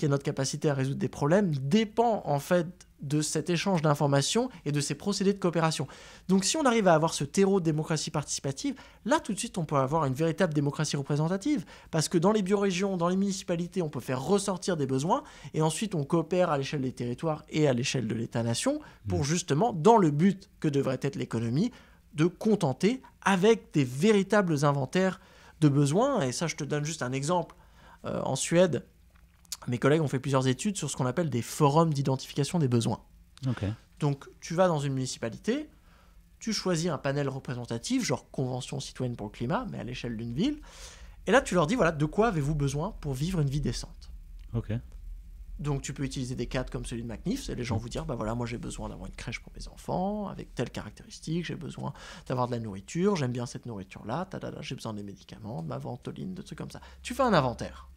[SPEAKER 1] qui notre capacité à résoudre des problèmes, dépend en fait de cet échange d'informations et de ces procédés de coopération. Donc si on arrive à avoir ce terreau de démocratie participative, là tout de suite on peut avoir une véritable démocratie représentative, parce que dans les biorégions, dans les municipalités, on peut faire ressortir des besoins, et ensuite on coopère à l'échelle des territoires et à l'échelle de l'État-nation, pour mmh. justement, dans le but que devrait être l'économie, de contenter avec des véritables inventaires de besoins. Et ça, je te donne juste un exemple. Euh, en Suède, mes collègues ont fait plusieurs études sur ce qu'on appelle des forums d'identification des besoins. Donc tu vas dans une municipalité, tu choisis un panel représentatif, genre Convention citoyenne pour le climat, mais à l'échelle d'une ville, et là tu leur dis, voilà, de quoi avez-vous besoin pour vivre une vie décente Donc tu peux utiliser des cadres comme celui de McNiff, et les gens mm. vous dire, bah voilà, moi j'ai besoin d'avoir une crèche pour mes enfants, avec telle caractéristique, j'ai besoin d'avoir de la nourriture, j'aime bien cette nourriture-là, j'ai besoin des médicaments, de ma ventoline, de trucs comme ça. Tu fais un inventaire.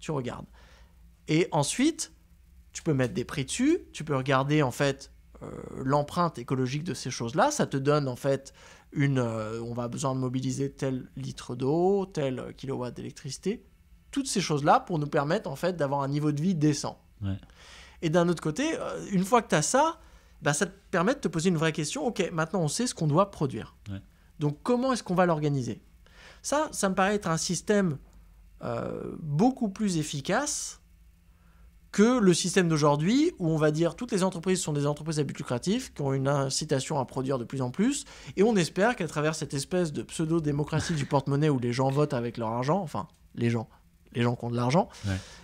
[SPEAKER 1] Tu regardes. Et ensuite, tu peux mettre des prix dessus, tu peux regarder en fait euh, l'empreinte écologique de ces choses-là. Ça te donne en fait une. Euh, on va besoin de mobiliser tel litre d'eau, tel kilowatt d'électricité. Toutes ces choses-là pour nous permettre en fait d'avoir un niveau de vie décent. Et d'un autre côté, euh, une fois que tu as ça, bah, ça te permet de te poser une vraie question. Ok, maintenant on sait ce qu'on doit produire. Donc comment est-ce qu'on va l'organiser Ça, ça me paraît être un système beaucoup plus efficace que le système d'aujourd'hui où on va dire toutes les entreprises sont des entreprises à but lucratif, qui ont une incitation à produire de plus en plus, et on espère qu'à travers cette espèce de pseudo-démocratie du porte-monnaie où les gens votent avec leur argent, enfin les gens, les gens qui ont de l'argent,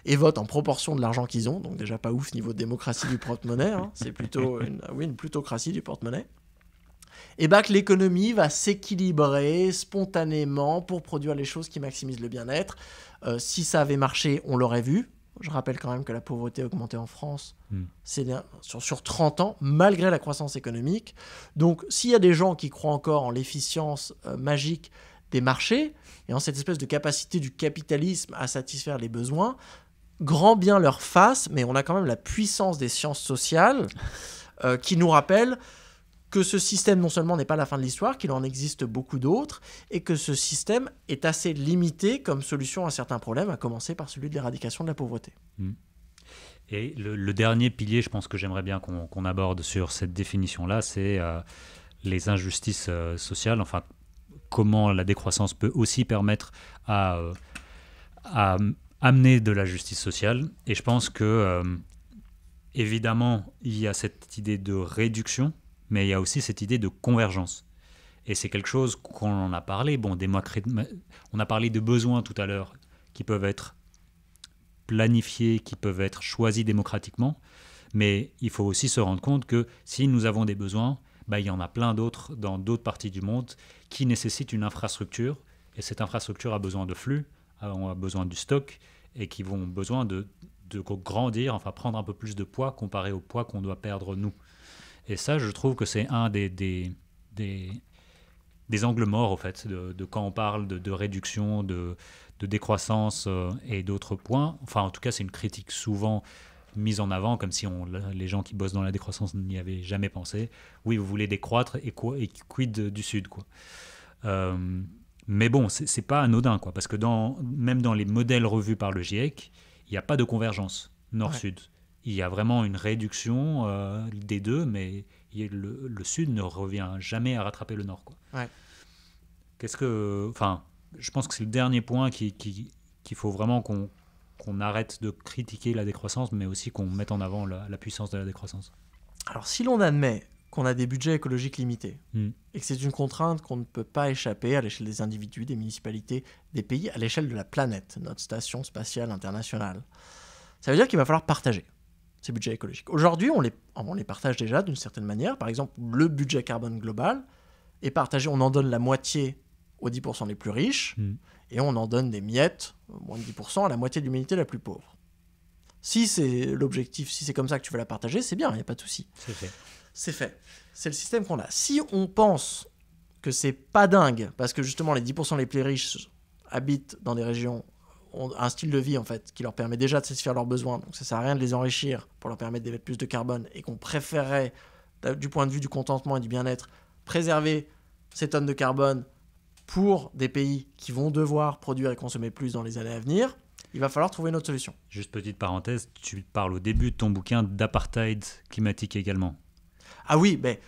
[SPEAKER 1] et votent en proportion de l'argent qu'ils ont, donc déjà pas ouf niveau de démocratie du porte-monnaie, hein, c'est plutôt une, oui, une plutocratie du porte-monnaie et bah que l'économie va s'équilibrer spontanément pour produire les choses qui maximisent le bien-être. Euh, si ça avait marché, on l'aurait vu. Je rappelle quand même que la pauvreté a augmenté en France hmm. sur, sur 30 ans, malgré la croissance économique. Donc, s'il y a des gens qui croient encore en l'efficience euh, magique des marchés et en cette espèce de capacité du capitalisme à satisfaire les besoins, grand bien leur fasse, mais on a quand même la puissance des sciences sociales euh, qui nous rappelle que ce système non seulement n'est pas la fin de l'histoire, qu'il en existe beaucoup d'autres, et que ce système est assez limité comme solution à certains problèmes, à commencer par celui de l'éradication de la pauvreté.
[SPEAKER 2] Hmm. Et le, dernier pilier, je pense que j'aimerais bien qu'on aborde sur cette définition-là, c'est euh, les injustices euh, sociales, enfin comment la décroissance peut aussi permettre à, euh, à amener de la justice sociale. Et je pense que, évidemment, il y a cette idée de réduction mais il y a aussi cette idée de convergence. Et c'est quelque chose qu'on en a parlé. Bon, on a parlé de besoins tout à l'heure qui peuvent être planifiés, qui peuvent être choisis démocratiquement. Mais il faut aussi se rendre compte que si nous avons des besoins, bah, il y en a plein d'autres dans d'autres parties du monde qui nécessitent une infrastructure. Et cette infrastructure a besoin de flux, a besoin du stock, et qui vont besoin de, de grandir, enfin prendre un peu plus de poids comparé au poids qu'on doit perdre nous. Et ça, je trouve que c'est un des, des, des, angles morts, en fait, de, quand on parle de, réduction, de, décroissance euh, et d'autres points. Enfin, en tout cas, c'est une critique souvent mise en avant, comme si on, les gens qui bossent dans la décroissance n'y avaient jamais pensé. Oui, vous voulez décroître et, quoi, et quid du Sud, quoi. Euh, mais bon, c'est pas anodin, quoi, parce que dans, même dans les modèles revus par le GIEC, il n'y a pas de convergence nord-sud il y a vraiment une réduction euh, des deux, mais le, Sud ne revient jamais à rattraper le Nord. Qu'est-ce que. Enfin, je pense que c'est le dernier point qu'il qui, qu'il faut vraiment qu'on qu'on arrête de critiquer la décroissance, mais aussi qu'on mette en avant la, puissance de la décroissance.
[SPEAKER 1] Alors, si l'on admet qu'on a des budgets écologiques limités hmm. et que c'est une contrainte qu'on ne peut pas échapper à l'échelle des individus, des municipalités, des pays, à l'échelle de la planète, notre station spatiale internationale, ça veut dire qu'il va falloir partager ces budgets écologiques. Aujourd'hui, on les, on les partage déjà d'une certaine manière. Par exemple, le budget carbone global est partagé, on en donne la moitié aux 10% les plus riches, hmm. et on en donne des miettes, euh, moins de 10%, à la moitié de l'humanité la plus pauvre. Si c'est l'objectif, si c'est comme ça que tu veux la partager, c'est bien, il n'y a pas de souci. C'est fait. C'est fait. C'est le système qu'on a. Si on pense que c'est pas dingue, parce que justement les 10% les plus riches habitent dans des régions un style de vie en fait qui leur permet déjà de satisfaire leurs besoins, donc ça sert à rien de les enrichir pour leur permettre d'émettre plus de carbone et qu'on préférerait, du point de vue du contentement et du bien-être, préserver ces tonnes de carbone pour des pays qui vont devoir produire et consommer plus dans les années à venir, il va falloir trouver une autre solution.
[SPEAKER 2] Juste petite parenthèse, tu parles au début de ton bouquin d'apartheid climatique également.
[SPEAKER 1] Ah oui, mais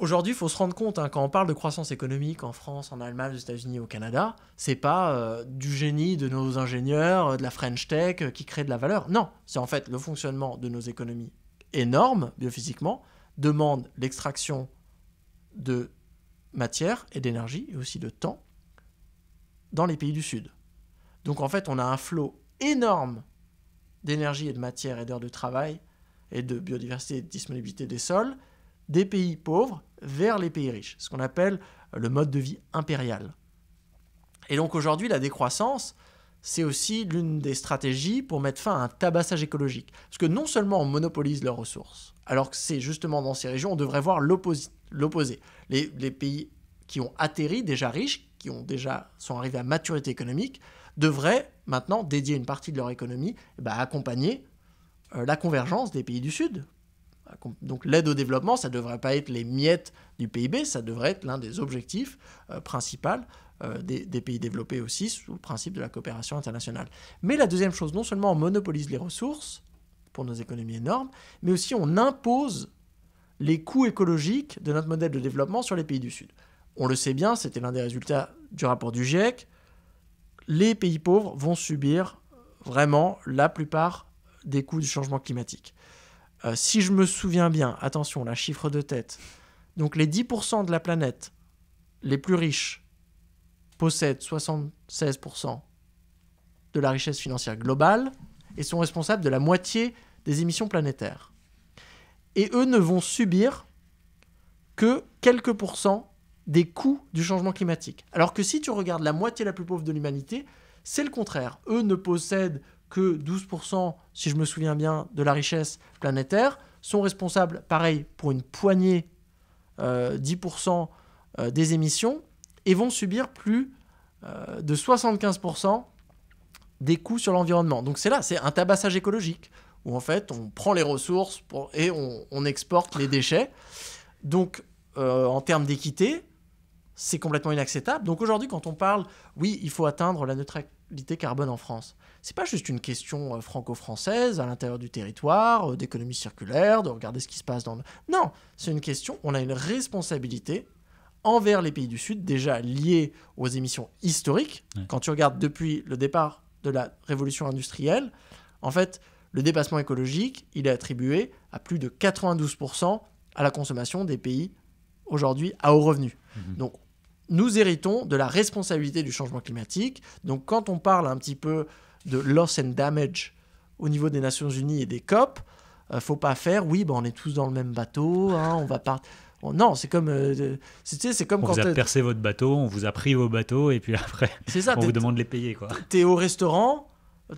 [SPEAKER 1] Aujourd'hui, il faut se rendre compte, hein, quand on parle de croissance économique en France, en Allemagne, aux États-Unis, au Canada, c'est pas euh, du génie de nos ingénieurs, euh, de la French Tech euh, qui crée de la valeur. Non, c'est en fait le fonctionnement de nos économies énormes, biophysiquement, demande l'extraction de matière et d'énergie, et aussi de temps, dans les pays du Sud. Donc en fait, on a un flot énorme d'énergie et de matière et d'heures de travail et de biodiversité et de disponibilité des sols des pays pauvres vers les pays riches, ce qu'on appelle le mode de vie impérial. Et donc aujourd'hui, la décroissance, c'est aussi l'une des stratégies pour mettre fin à un tabassage écologique. Parce que non seulement on monopolise leurs ressources, alors que c'est justement dans ces régions, on devrait voir l'opposé. Les, pays qui ont atterri, déjà riches, qui ont déjà, sont arrivés à maturité économique, devraient maintenant dédier une partie de leur économie eh ben, à accompagner euh, la convergence des pays du Sud donc l'aide au développement, ça ne devrait pas être les miettes du PIB, ça devrait être l'un des objectifs euh, principaux euh, des, des, pays développés aussi, sous le principe de la coopération internationale. Mais la deuxième chose, non seulement on monopolise les ressources pour nos économies énormes, mais aussi on impose les coûts écologiques de notre modèle de développement sur les pays du Sud. On le sait bien, c'était l'un des résultats du rapport du GIEC, les pays pauvres vont subir vraiment la plupart des coûts du changement climatique. Euh, si je me souviens bien, attention, la chiffre de tête. Donc les 10% de la planète les plus riches possèdent 76% de la richesse financière globale et sont responsables de la moitié des émissions planétaires. Et eux ne vont subir que quelques pourcents des coûts du changement climatique. Alors que si tu regardes la moitié la plus pauvre de l'humanité, c'est le contraire. Eux ne possèdent que 12%, si je me souviens bien, de la richesse planétaire sont responsables, pareil, pour une poignée, 10% euh, euh, des émissions, et vont subir plus euh, de 75% des coûts sur l'environnement. Donc c'est là, c'est un tabassage écologique, où en fait on prend les ressources pour, et on, exporte les déchets. Donc en termes d'équité, c'est complètement inacceptable. Donc aujourd'hui, quand on parle, oui, il faut atteindre la neutralité carbone en France, c'est pas juste une question euh, franco-française à l'intérieur du territoire, euh, d'économie circulaire, de regarder ce qui se passe dans le... Non, c'est une question, on a une responsabilité envers les pays du Sud, déjà liée aux émissions historiques. Quand tu regardes depuis le départ de la révolution industrielle, en fait, le dépassement écologique, il est attribué à plus de 92% à la consommation des pays aujourd'hui à haut revenu. Mhm. Donc, nous héritons de la responsabilité du changement climatique. Donc, quand on parle un petit peu de loss and damage au niveau des Nations Unies et des COP, euh, faut pas faire, oui, ben, on est tous dans le même bateau, hein, on va partir. non, c'est comme, euh, sais, c'est comme on vous a
[SPEAKER 2] percé votre bateau, on vous a pris vos bateaux et puis après, on vous demande de les payer quoi.
[SPEAKER 1] T'es au restaurant,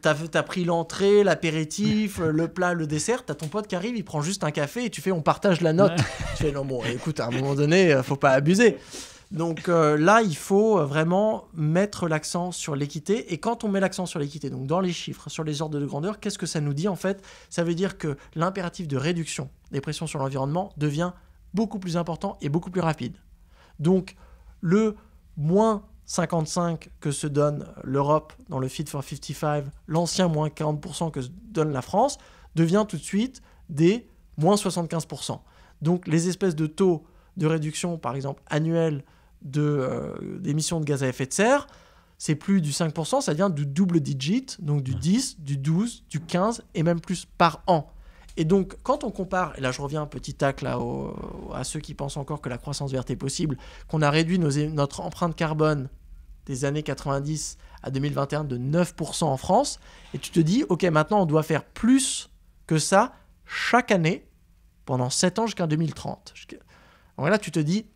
[SPEAKER 1] T'as as pris l'entrée, l'apéritif, le plat, le dessert. T'as ton pote qui arrive, il prend juste un café et tu fais on partage la note. Tu fais non, bon, écoute, à un moment donné, euh, faut pas abuser. Donc euh, là, il faut euh, vraiment mettre l'accent sur l'équité. Et quand on met l'accent sur l'équité, donc dans les chiffres, sur les ordres de grandeur, qu'est-ce que ça nous dit en fait Ça veut dire que l'impératif de réduction des pressions sur l'environnement devient beaucoup plus important et beaucoup plus rapide. Donc le moins 55 que se donne l'Europe dans le Fit for 55, l'ancien moins 40% que se donne la France, devient tout de suite des moins 75%. Donc les espèces de taux de réduction, par exemple, annuels euh, d'émissions de, de, gaz à effet de serre, c'est plus du 5%, ça devient du double digit, donc du 10, du 12, du 15 et même plus par an. Et donc, quand on compare, et là je reviens un petit tac là à ceux qui pensent encore que la croissance verte est possible, qu'on a réduit notre empreinte carbone des années 90 à 2021 de 9% en France, et tu te dis, ok, maintenant on doit faire plus que ça chaque année pendant 7 ans jusqu'en 2030. Donc là, tu te dis,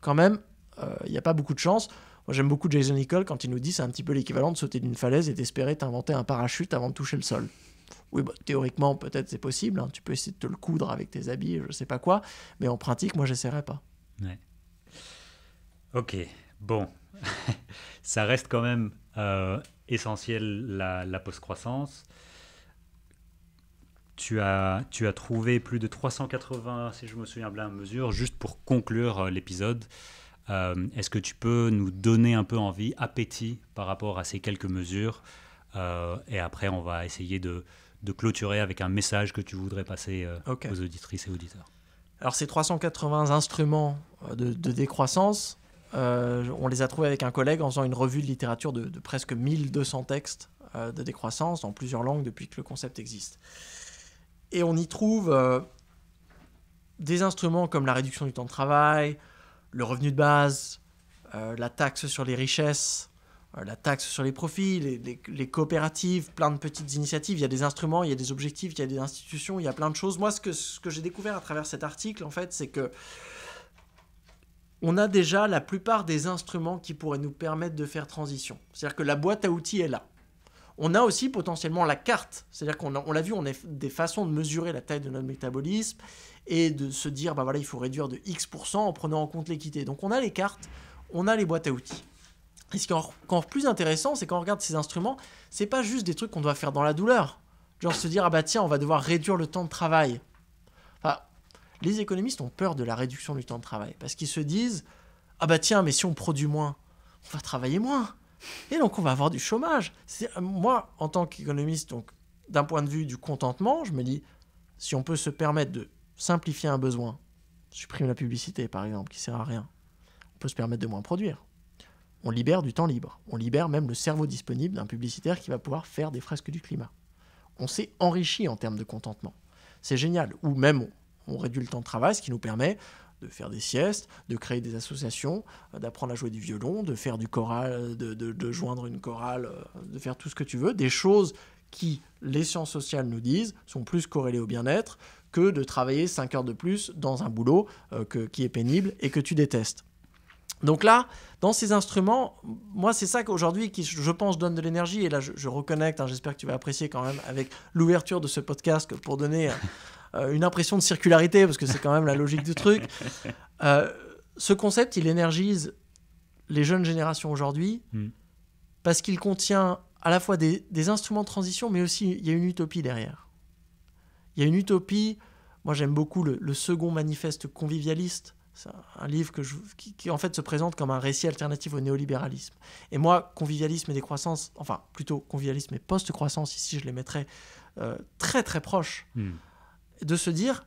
[SPEAKER 1] quand même, il euh, n'y a pas beaucoup de chance. Moi, j'aime beaucoup Jason Nicole quand il nous dit c'est un petit peu l'équivalent de sauter d'une falaise et d'espérer t'inventer un parachute avant de toucher le sol. Oui, bah, théoriquement, peut-être c'est possible. Hein. Tu peux essayer de te le coudre avec tes habits, je sais pas quoi. Mais en pratique, moi, j'essaierai pas.
[SPEAKER 2] Ok, bon. Ça reste quand même euh, essentiel la, post-croissance. Tu as, trouvé plus de 380, si je me souviens bien, mesure juste pour conclure euh, l'épisode. Euh, est-ce que tu peux nous donner un peu envie, appétit par rapport à ces quelques mesures euh, Et après, on va essayer de, clôturer avec un message que tu voudrais passer euh, aux auditrices et auditeurs.
[SPEAKER 1] Alors ces 380 instruments de, décroissance, on les a trouvés avec un collègue en faisant une revue de littérature de presque 1200 textes de décroissance dans plusieurs langues depuis que le concept existe. Et on y trouve des instruments comme la réduction du temps de travail, le revenu de base, euh, la taxe sur les richesses, euh, la taxe sur les profits, les, coopératives, plein de petites initiatives. Il y a des instruments, il y a des objectifs, il y a des institutions, il y a plein de choses. Moi, ce que, ce que j'ai découvert à travers cet article, en fait, c'est que on a déjà la plupart des instruments qui pourraient nous permettre de faire transition. C'est-à-dire que la boîte à outils est là. On a aussi potentiellement la carte, c'est-à-dire qu'on l'a vu, on a des façons de mesurer la taille de notre métabolisme et de se dire, bah voilà, il faut réduire de X% en prenant en compte l'équité. Donc on a les cartes, on a les boîtes à outils. Et ce qui est encore plus intéressant, c'est quand on regarde ces instruments, c'est pas juste des trucs qu'on doit faire dans la douleur. Genre se dire, ah bah tiens, on va devoir réduire le temps de travail. les économistes ont peur de la réduction du temps de travail parce qu'ils se disent, ah bah tiens, mais si on produit moins, on va travailler moins. Et donc, on va avoir du chômage. Euh, moi, en tant qu'économiste, donc d'un point de vue du contentement, je me dis, si on peut se permettre de simplifier un besoin, supprime la publicité par exemple, qui sert à rien, on peut se permettre de moins produire. On libère du temps libre, on libère même le cerveau disponible d'un publicitaire qui va pouvoir faire des fresques du climat. On s'est enrichi en termes de contentement. C'est génial. Ou même on réduit le temps de travail, ce qui nous permet de faire des siestes, de créer des associations, euh, d'apprendre à jouer du violon, de faire du choral, euh, de, joindre une chorale, euh, de faire tout ce que tu veux, des choses qui, les sciences sociales nous disent, sont plus corrélées au bien-être que de travailler 5 heures de plus dans un boulot qui est pénible et que tu détestes. Donc là, dans ces instruments, moi c'est ça qu'aujourd'hui qui je pense donne de l'énergie et là je, reconnecte, hein, j'espère que tu vas apprécier quand même avec l'ouverture de ce podcast pour donner... Euh, une impression de circularité, parce que c'est quand même la logique du truc. Euh, ce concept, il énergise les jeunes générations aujourd'hui, hmm. parce qu'il contient à la fois des, instruments de transition, mais aussi il y a une utopie derrière. Il y a une utopie, moi j'aime beaucoup le, second manifeste convivialiste, c'est un, livre que je, qui, en fait se présente comme un récit alternatif au néolibéralisme. Et moi, convivialisme et décroissance, enfin plutôt convivialisme et post-croissance, ici je les mettrais euh, très très proches. Hmm de se dire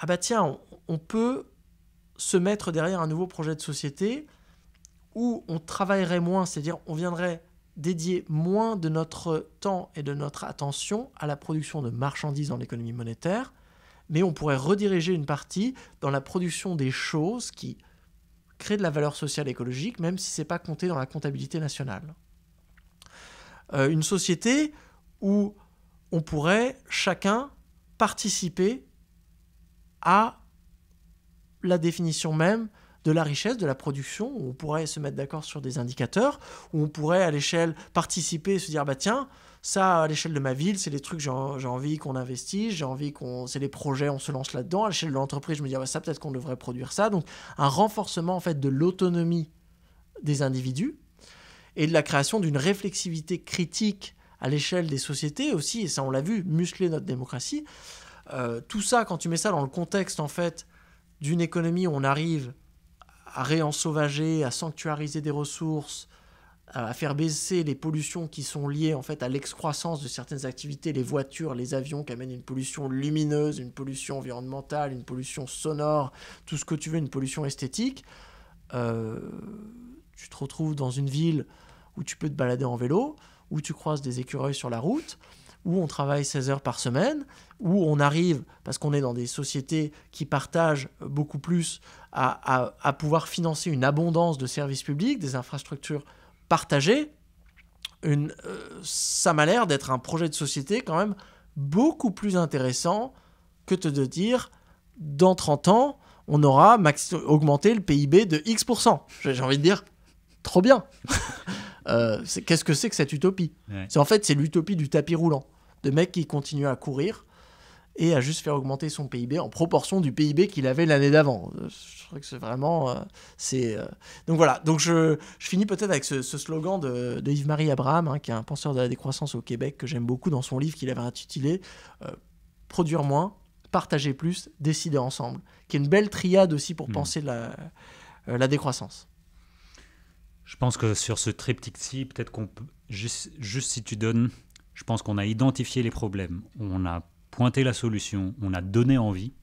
[SPEAKER 1] ah bah tiens, on, peut se mettre derrière un nouveau projet de société où on travaillerait moins, c'est-à-dire on viendrait dédier moins de notre temps et de notre attention à la production de marchandises dans l'économie monétaire, mais on pourrait rediriger une partie dans la production des choses qui créent de la valeur sociale et écologique, même si ce n'est pas compté dans la comptabilité nationale. Euh, une société où on pourrait chacun participer à la définition même de la richesse, de la production, où on pourrait se mettre d'accord sur des indicateurs, où on pourrait à l'échelle participer et se dire, bah tiens, ça à l'échelle de ma ville, c'est les trucs j'ai envie qu'on investisse, j'ai envie qu'on, c'est les projets, on se lance là-dedans. À l'échelle de l'entreprise, je me dis, ah, bah, ça peut-être qu'on devrait produire ça. Donc un renforcement en fait de l'autonomie des individus et de la création d'une réflexivité critique à l'échelle des sociétés aussi, et ça on l'a vu, muscler notre démocratie. Euh, tout ça, quand tu mets ça dans le contexte en fait d'une économie où on arrive à réensauvager, à sanctuariser des ressources, à faire baisser les pollutions qui sont liées en fait à l'excroissance de certaines activités, les voitures, les avions qui amènent une pollution lumineuse, une pollution environnementale, une pollution sonore, tout ce que tu veux, une pollution esthétique. Euh, tu te retrouves dans une ville où tu peux te balader en vélo, où tu croises des écureuils sur la route, où on travaille 16 heures par semaine, où on arrive, parce qu'on est dans des sociétés qui partagent beaucoup plus, à, pouvoir financer une abondance de services publics, des infrastructures partagées, une, euh, ça m'a l'air d'être un projet de société quand même beaucoup plus intéressant que te de dire dans 30 ans, on aura augmenté le PIB de X%. J'ai envie de dire, trop bien Euh, qu'est-ce que c'est que cette utopie C'est en fait c'est l'utopie du tapis roulant, de mec qui continue à courir et à juste faire augmenter son PIB en proportion du PIB qu'il avait l'année d'avant. Euh, je crois que c'est vraiment... Euh, c'est Donc voilà, donc je, je finis peut-être avec ce, slogan de, Yves-Marie Abraham, hein, qui est un penseur de la décroissance au Québec, que j'aime beaucoup dans son livre qu'il avait intitulé Produire moins, partager plus, décider ensemble », qui est une belle triade aussi pour mmh. penser la, la décroissance.
[SPEAKER 2] Je pense que sur ce triptyque-ci, peut-être qu'on juste, si tu donnes, je pense qu'on a identifié les problèmes, on a pointé la solution, on a donné envie.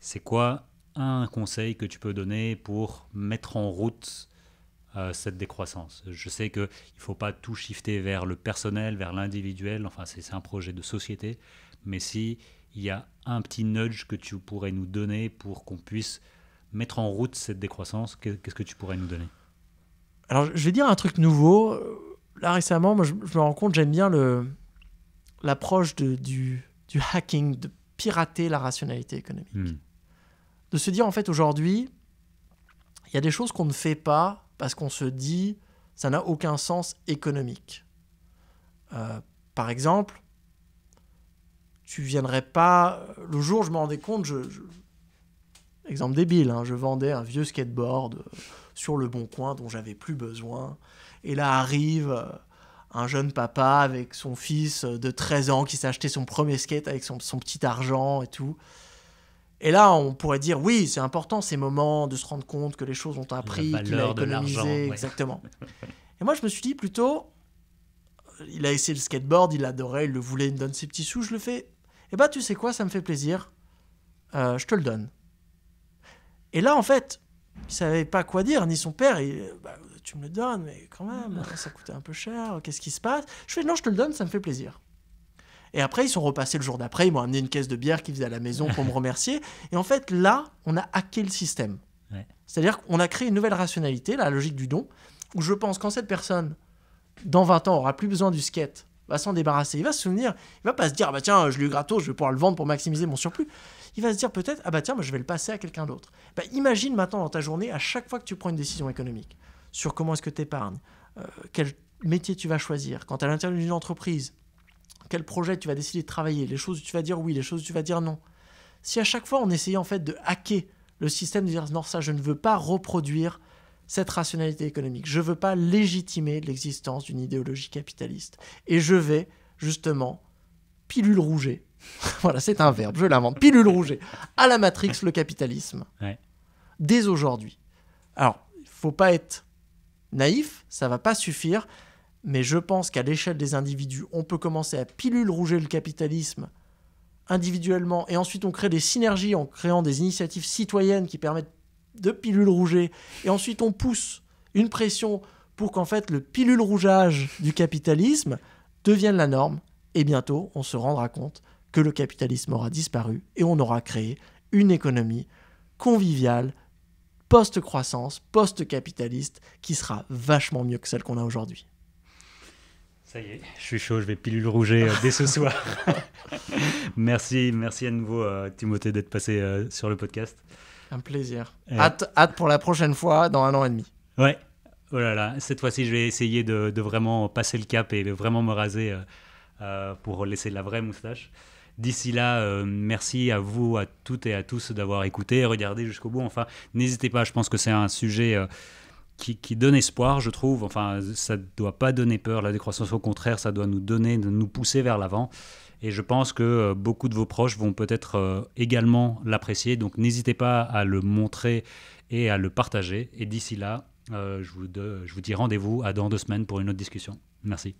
[SPEAKER 2] C'est quoi un conseil que tu peux donner pour mettre en route euh, cette décroissance Je sais qu'il ne faut pas tout shifter vers le personnel, vers l'individuel, enfin c'est un projet de société, mais si il y a un petit nudge que tu pourrais nous donner pour qu'on puisse mettre en route cette décroissance, qu'est-ce que tu pourrais nous donner
[SPEAKER 1] alors, je vais dire un truc nouveau. Là, récemment, moi, je, me rends compte, j'aime bien l'approche du, du, hacking, de pirater la rationalité économique. Hmm. De se dire, en fait, aujourd'hui, il y a des choses qu'on ne fait pas parce qu'on se dit, ça n'a aucun sens économique. Euh, par exemple, tu viendrais pas. Euh, le jour je me rendais compte, exemple débile, hein, je vendais un vieux skateboard euh, sur le bon coin dont j'avais plus besoin. Et là arrive euh, un jeune papa avec son fils de 13 ans qui s'est acheté son premier skate avec son, petit argent et tout. Et là, on pourrait dire, oui, c'est important ces moments de se rendre compte que les choses ont appris, qu'il a économisé, de l'argent exactement. et moi, je me suis dit plutôt, il a essayé le skateboard, il l'adorait, il le voulait, il me donne ses petits sous, je le fais. Et eh bah, ben, tu sais quoi, ça me fait plaisir, euh, je te le donne. Et là, en fait, ne savait pas quoi dire, ni son père. Il, bah, tu me le donnes, mais quand même, ah. ça coûtait un peu cher, qu'est-ce qui se passe Je fais, non, je te le donne, ça me fait plaisir. Et après, ils sont repassés le jour d'après, ils m'ont amené une caisse de bière qu'ils faisaient à la maison pour me remercier. Et en fait, là, on a hacké le système. C'est-à-dire qu'on a créé une nouvelle rationalité, la logique du don, où je pense quand cette personne, dans 20 ans, aura plus besoin du skate, va s'en débarrasser, il va se souvenir, il va pas se dire, ah bah tiens, je lui eu je vais pouvoir le vendre pour maximiser mon surplus il va se dire peut-être, ah bah tiens, moi, je vais le passer à quelqu'un d'autre. Bah, imagine maintenant dans ta journée, à chaque fois que tu prends une décision économique, sur comment est-ce que tu épargnes, euh, quel métier tu vas choisir, quand à l'intérieur d'une entreprise, quel projet tu vas décider de travailler, les choses où tu vas dire oui, les choses où tu vas dire non. Si à chaque fois on essayait en fait de hacker le système, de dire non, ça je ne veux pas reproduire cette rationalité économique, je ne veux pas légitimer l'existence d'une idéologie capitaliste, et je vais justement pilule rouger voilà, c'est un verbe, je l'invente. Pilule rouge À la Matrix, le capitalisme. Dès aujourd'hui. Alors, il faut pas être naïf, ça va pas suffire, mais je pense qu'à l'échelle des individus, on peut commencer à pilule rouger le capitalisme individuellement, et ensuite on crée des synergies en créant des initiatives citoyennes qui permettent de pilule rouger, et ensuite on pousse une pression pour qu'en fait le pilule rougeage du capitalisme devienne la norme, et bientôt on se rendra compte que le capitalisme aura disparu et on aura créé une économie conviviale, post-croissance, post-capitaliste, qui sera vachement mieux que celle qu'on a aujourd'hui.
[SPEAKER 2] Ça y est, je suis chaud, je vais pilule rouger euh, dès ce soir. merci, merci à nouveau euh, Timothée d'être passé euh, sur le podcast.
[SPEAKER 1] Un plaisir. Hâte, pour la prochaine fois dans un an et demi.
[SPEAKER 2] Ouais. Oh là là, cette fois-ci, je vais essayer de, de, vraiment passer le cap et de vraiment me raser pour laisser la vraie moustache. D'ici là, euh, merci à vous, à toutes et à tous d'avoir écouté, regardé jusqu'au bout. Enfin, n'hésitez pas, je pense que c'est un sujet euh, qui, donne espoir, je trouve. Enfin, ça ne doit pas donner peur, la décroissance, au contraire, ça doit nous donner, nous pousser vers l'avant. Et je pense que euh, beaucoup de vos proches vont peut-être également l'apprécier. Donc, n'hésitez pas à le montrer et à le partager. Et d'ici là, je vous, dis rendez-vous à dans deux semaines pour une autre discussion. Merci.